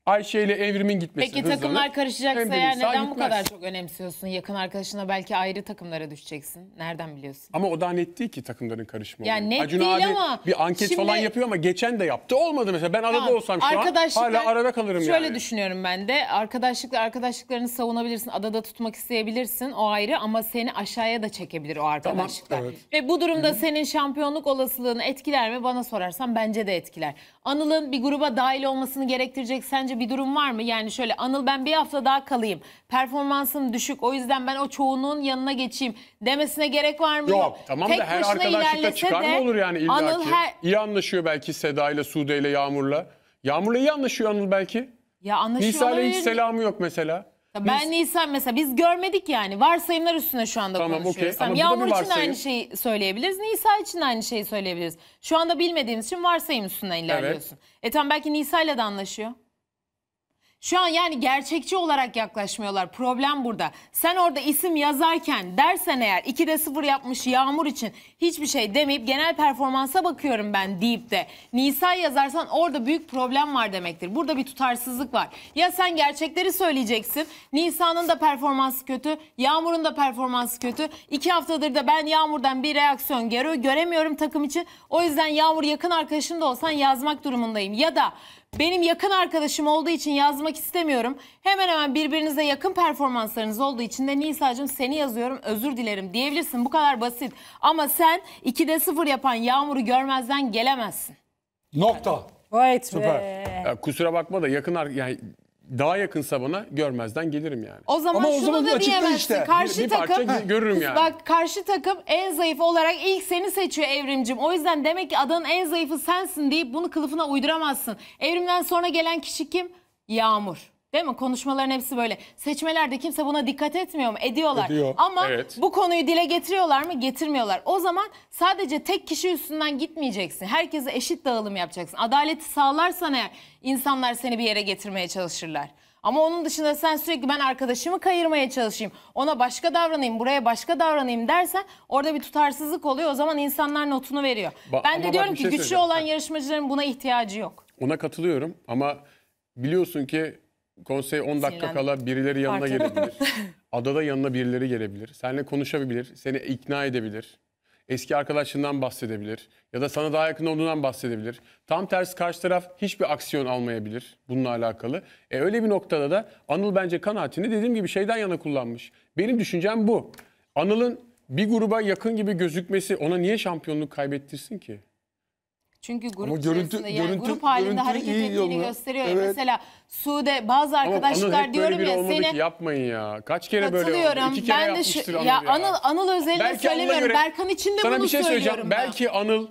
Ayşe ile Evrim'in gitmesi Peki hızlanır. takımlar karışacaksa Hem eğer Nisa neden bu kadar çok önemsiyorsun? Yakın arkadaşına belki ayrı takımlara düşeceksin. Nereden biliyorsun? Ama o da net değil ki takımların karışma. Yani olayı. net değil ama bir anket şimdi- falan yapıyor ama geçen de yaptı. Olmadı mesela. Ben arada olsam şu an hala arada kalırım şöyle yani. düşünüyorum ben de. Arkadaşlıkla arkadaşlıklarını savunabilirsin. Adada tutmak isteyebilirsin. O ayrı ama seni aşağıya da çekebilir o arkadaşlıklar. evet. Ve bu durumda senin şampiyonluk olasılığını etkiler mi? Bana sorarsan bence de etkiler. Anıl'ın bir gruba dahil olmasını gerektirecek sence bir durum var mı? Yani şöyle Anıl ben bir hafta daha kalayım. Performansım düşük o yüzden ben o çoğunun yanına geçeyim demesine gerek var mı? Yok tamam Tek da her arkadaşlıkta çıkar mı olur yani illa Anıl her- İyi anlaşıyor belki Seda ile Sude ile Yağmur'la. Yağmur'la iyi anlaşıyor Anıl belki. Ya anlaşıyor Nisa ile hiç selamı yok mesela. Ya Ben Nisa mesela biz görmedik yani. Varsayımlar üstüne şu anda Tamam, konuşuyoruz. okey. Yağmur için aynı şeyi söyleyebiliriz. Nisa için aynı şeyi söyleyebiliriz. Şu anda bilmediğimiz için varsayım üstünden ilerliyorsun. E tamam belki Nisa ile de anlaşıyor. Şu an yani gerçekçi olarak yaklaşmıyorlar. Problem burada. Sen orada isim yazarken dersen eğer 2'de 0 yapmış Yağmur için hiçbir şey demeyip genel performansa bakıyorum ben deyip de Nisa yazarsan orada büyük problem var demektir. Burada bir tutarsızlık var. Ya sen gerçekleri söyleyeceksin. Nisa'nın da performansı kötü. Yağmur'un da performansı kötü. 2 haftadır da ben Yağmur'dan bir reaksiyon göremiyorum takım için. O yüzden Yağmur yakın arkadaşın da olsan yazmak durumundayım. Ya da benim yakın arkadaşım olduğu için yazmak istemiyorum. Hemen hemen birbirinize yakın performanslarınız olduğu için de Nisa'cığım seni yazıyorum özür dilerim diyebilirsin. Bu kadar basit. Ama sen 2'de 0 yapan Yağmur'u görmezden gelemezsin. Nokta. Vay be. Süper. Ya kusura bakma da yakın yani daha yakınsa bana görmezden gelirim yani. O zaman Ama o şunu zaman da diyemezsin. işte. Karşı bir takım parça görürüm yani. Bak karşı takım en zayıf olarak ilk seni seçiyor Evrimcim. O yüzden demek ki adanın en zayıfı sensin deyip bunu kılıfına uyduramazsın. Evrimden sonra gelen kişi kim? Yağmur. Değil mi? Konuşmaların hepsi böyle. Seçmelerde kimse buna dikkat etmiyor mu? Ediyorlar. Ediyor, Ama evet. bu konuyu dile getiriyorlar mı? Getirmiyorlar. O zaman sadece tek kişi üstünden gitmeyeceksin. Herkese eşit dağılım yapacaksın. Adaleti sağlarsan eğer insanlar seni bir yere getirmeye çalışırlar. Ama onun dışında sen sürekli ben arkadaşımı kayırmaya çalışayım, ona başka davranayım, buraya başka davranayım dersen orada bir tutarsızlık oluyor. O zaman insanlar notunu veriyor. Ba ben de diyorum ben şey ki güçlü olan yarışmacıların buna ihtiyacı yok. Ona katılıyorum ama biliyorsun ki Konsey 10 dakika kala birileri yanına Fark etmedim. gelebilir. (laughs) Adada yanına birileri gelebilir. Seninle konuşabilir, seni ikna edebilir. Eski arkadaşından bahsedebilir ya da sana daha yakın olduğundan bahsedebilir. Tam tersi karşı taraf hiçbir aksiyon almayabilir bununla alakalı. E öyle bir noktada da Anıl bence kanaatini dediğim gibi şeyden yana kullanmış. Benim düşüncem bu. Anıl'ın bir gruba yakın gibi gözükmesi ona niye şampiyonluk kaybettirsin ki? Çünkü grup görüntü- yani görüntü- grup halinde görüntü hareket iyi ettiğini yoluna. gösteriyor. Evet. Mesela Sude bazı arkadaşlar diyorum ya olmadı seni yapmayın ya. Kaç kere böyle oldu? İki kere Ben de şu, Anıl ya, ya. Anıl Anıl özelinde Belki söylemiyorum. göre- Berkan için de Sana bunu bir şey söylüyorum. ben. Belki Anıl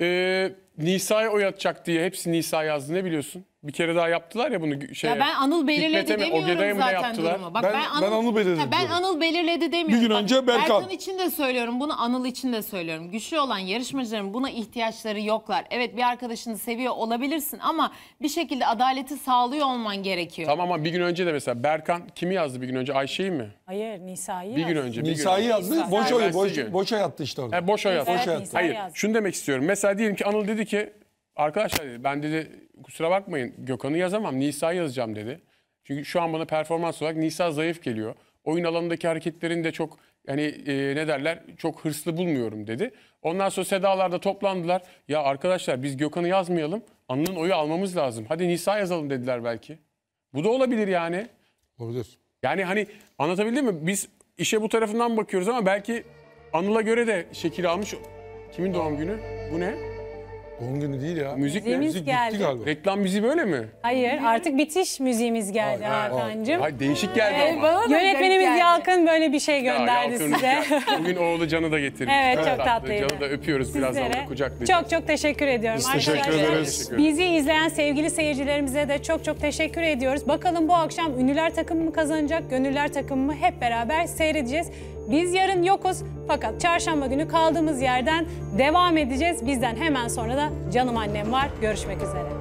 e, Nisa'ya oy diye hepsi Nisa yazdı. Ne biliyorsun? bir kere daha yaptılar ya bunu şey. Ya ben Anıl belirledi demiyorum zaten durumu. Bak ben, ben, Anıl, ben Anıl belirledi. Ha, ben Anıl belirledi demiyorum. Bir gün önce Bak, Berkan. Berkan için de söylüyorum bunu Anıl için de söylüyorum. Güçlü olan yarışmacıların buna ihtiyaçları yoklar. Evet bir arkadaşını seviyor olabilirsin ama bir şekilde adaleti sağlıyor olman gerekiyor. Tamam ama bir gün önce de mesela Berkan kimi yazdı bir gün önce Ayşe'yi mi? Hayır Nisa'yı Bir gün önce. Nisa'yı yazdı. Nisa. Boş oy, boş, boşa yattı işte orada. He, boşa yattı. Evet, boşa yattı. Hayır yazdı. şunu demek istiyorum. Mesela diyelim ki Anıl dedi ki arkadaşlar dedi ben dedi kusura bakmayın Gökhan'ı yazamam Nisa yazacağım dedi. Çünkü şu an bana performans olarak Nisa zayıf geliyor. Oyun alanındaki hareketlerini de çok yani e, ne derler çok hırslı bulmuyorum dedi. Ondan sonra Sedalar'da toplandılar. Ya arkadaşlar biz Gökhan'ı yazmayalım. Anıl'ın oyu almamız lazım. Hadi Nisa yazalım dediler belki. Bu da olabilir yani. Olabilir. Yani hani anlatabildim mi? Biz işe bu tarafından bakıyoruz ama belki Anıl'a göre de şekil almış. Kimin doğum günü? Bu ne? Doğum günü değil ya. Müzik mi? Müziğimiz Müzik geldi. bitti galiba. Reklam müziği böyle mi? Hayır artık bitiş müziğimiz geldi Ay, ay, ay. Hakan'cığım. değişik geldi Ee, ama. Yönetmenimiz geldi. Yalkın böyle bir şey gönderdi Yalçın'ın size. Bugün oğlu Can'ı da getirmiş. Evet, çok tatlıydı. Can'ı da öpüyoruz biraz da kucaklayacağız. çok çok teşekkür ediyorum. Biz teşekkür ederiz. Bizi izleyen sevgili seyircilerimize de çok çok teşekkür ediyoruz. Bakalım bu akşam ünlüler takımı mı kazanacak, gönüller takımı mı hep beraber seyredeceğiz. Biz yarın yokuz fakat çarşamba günü kaldığımız yerden devam edeceğiz. Bizden hemen sonra da Canım Annem var. Görüşmek üzere.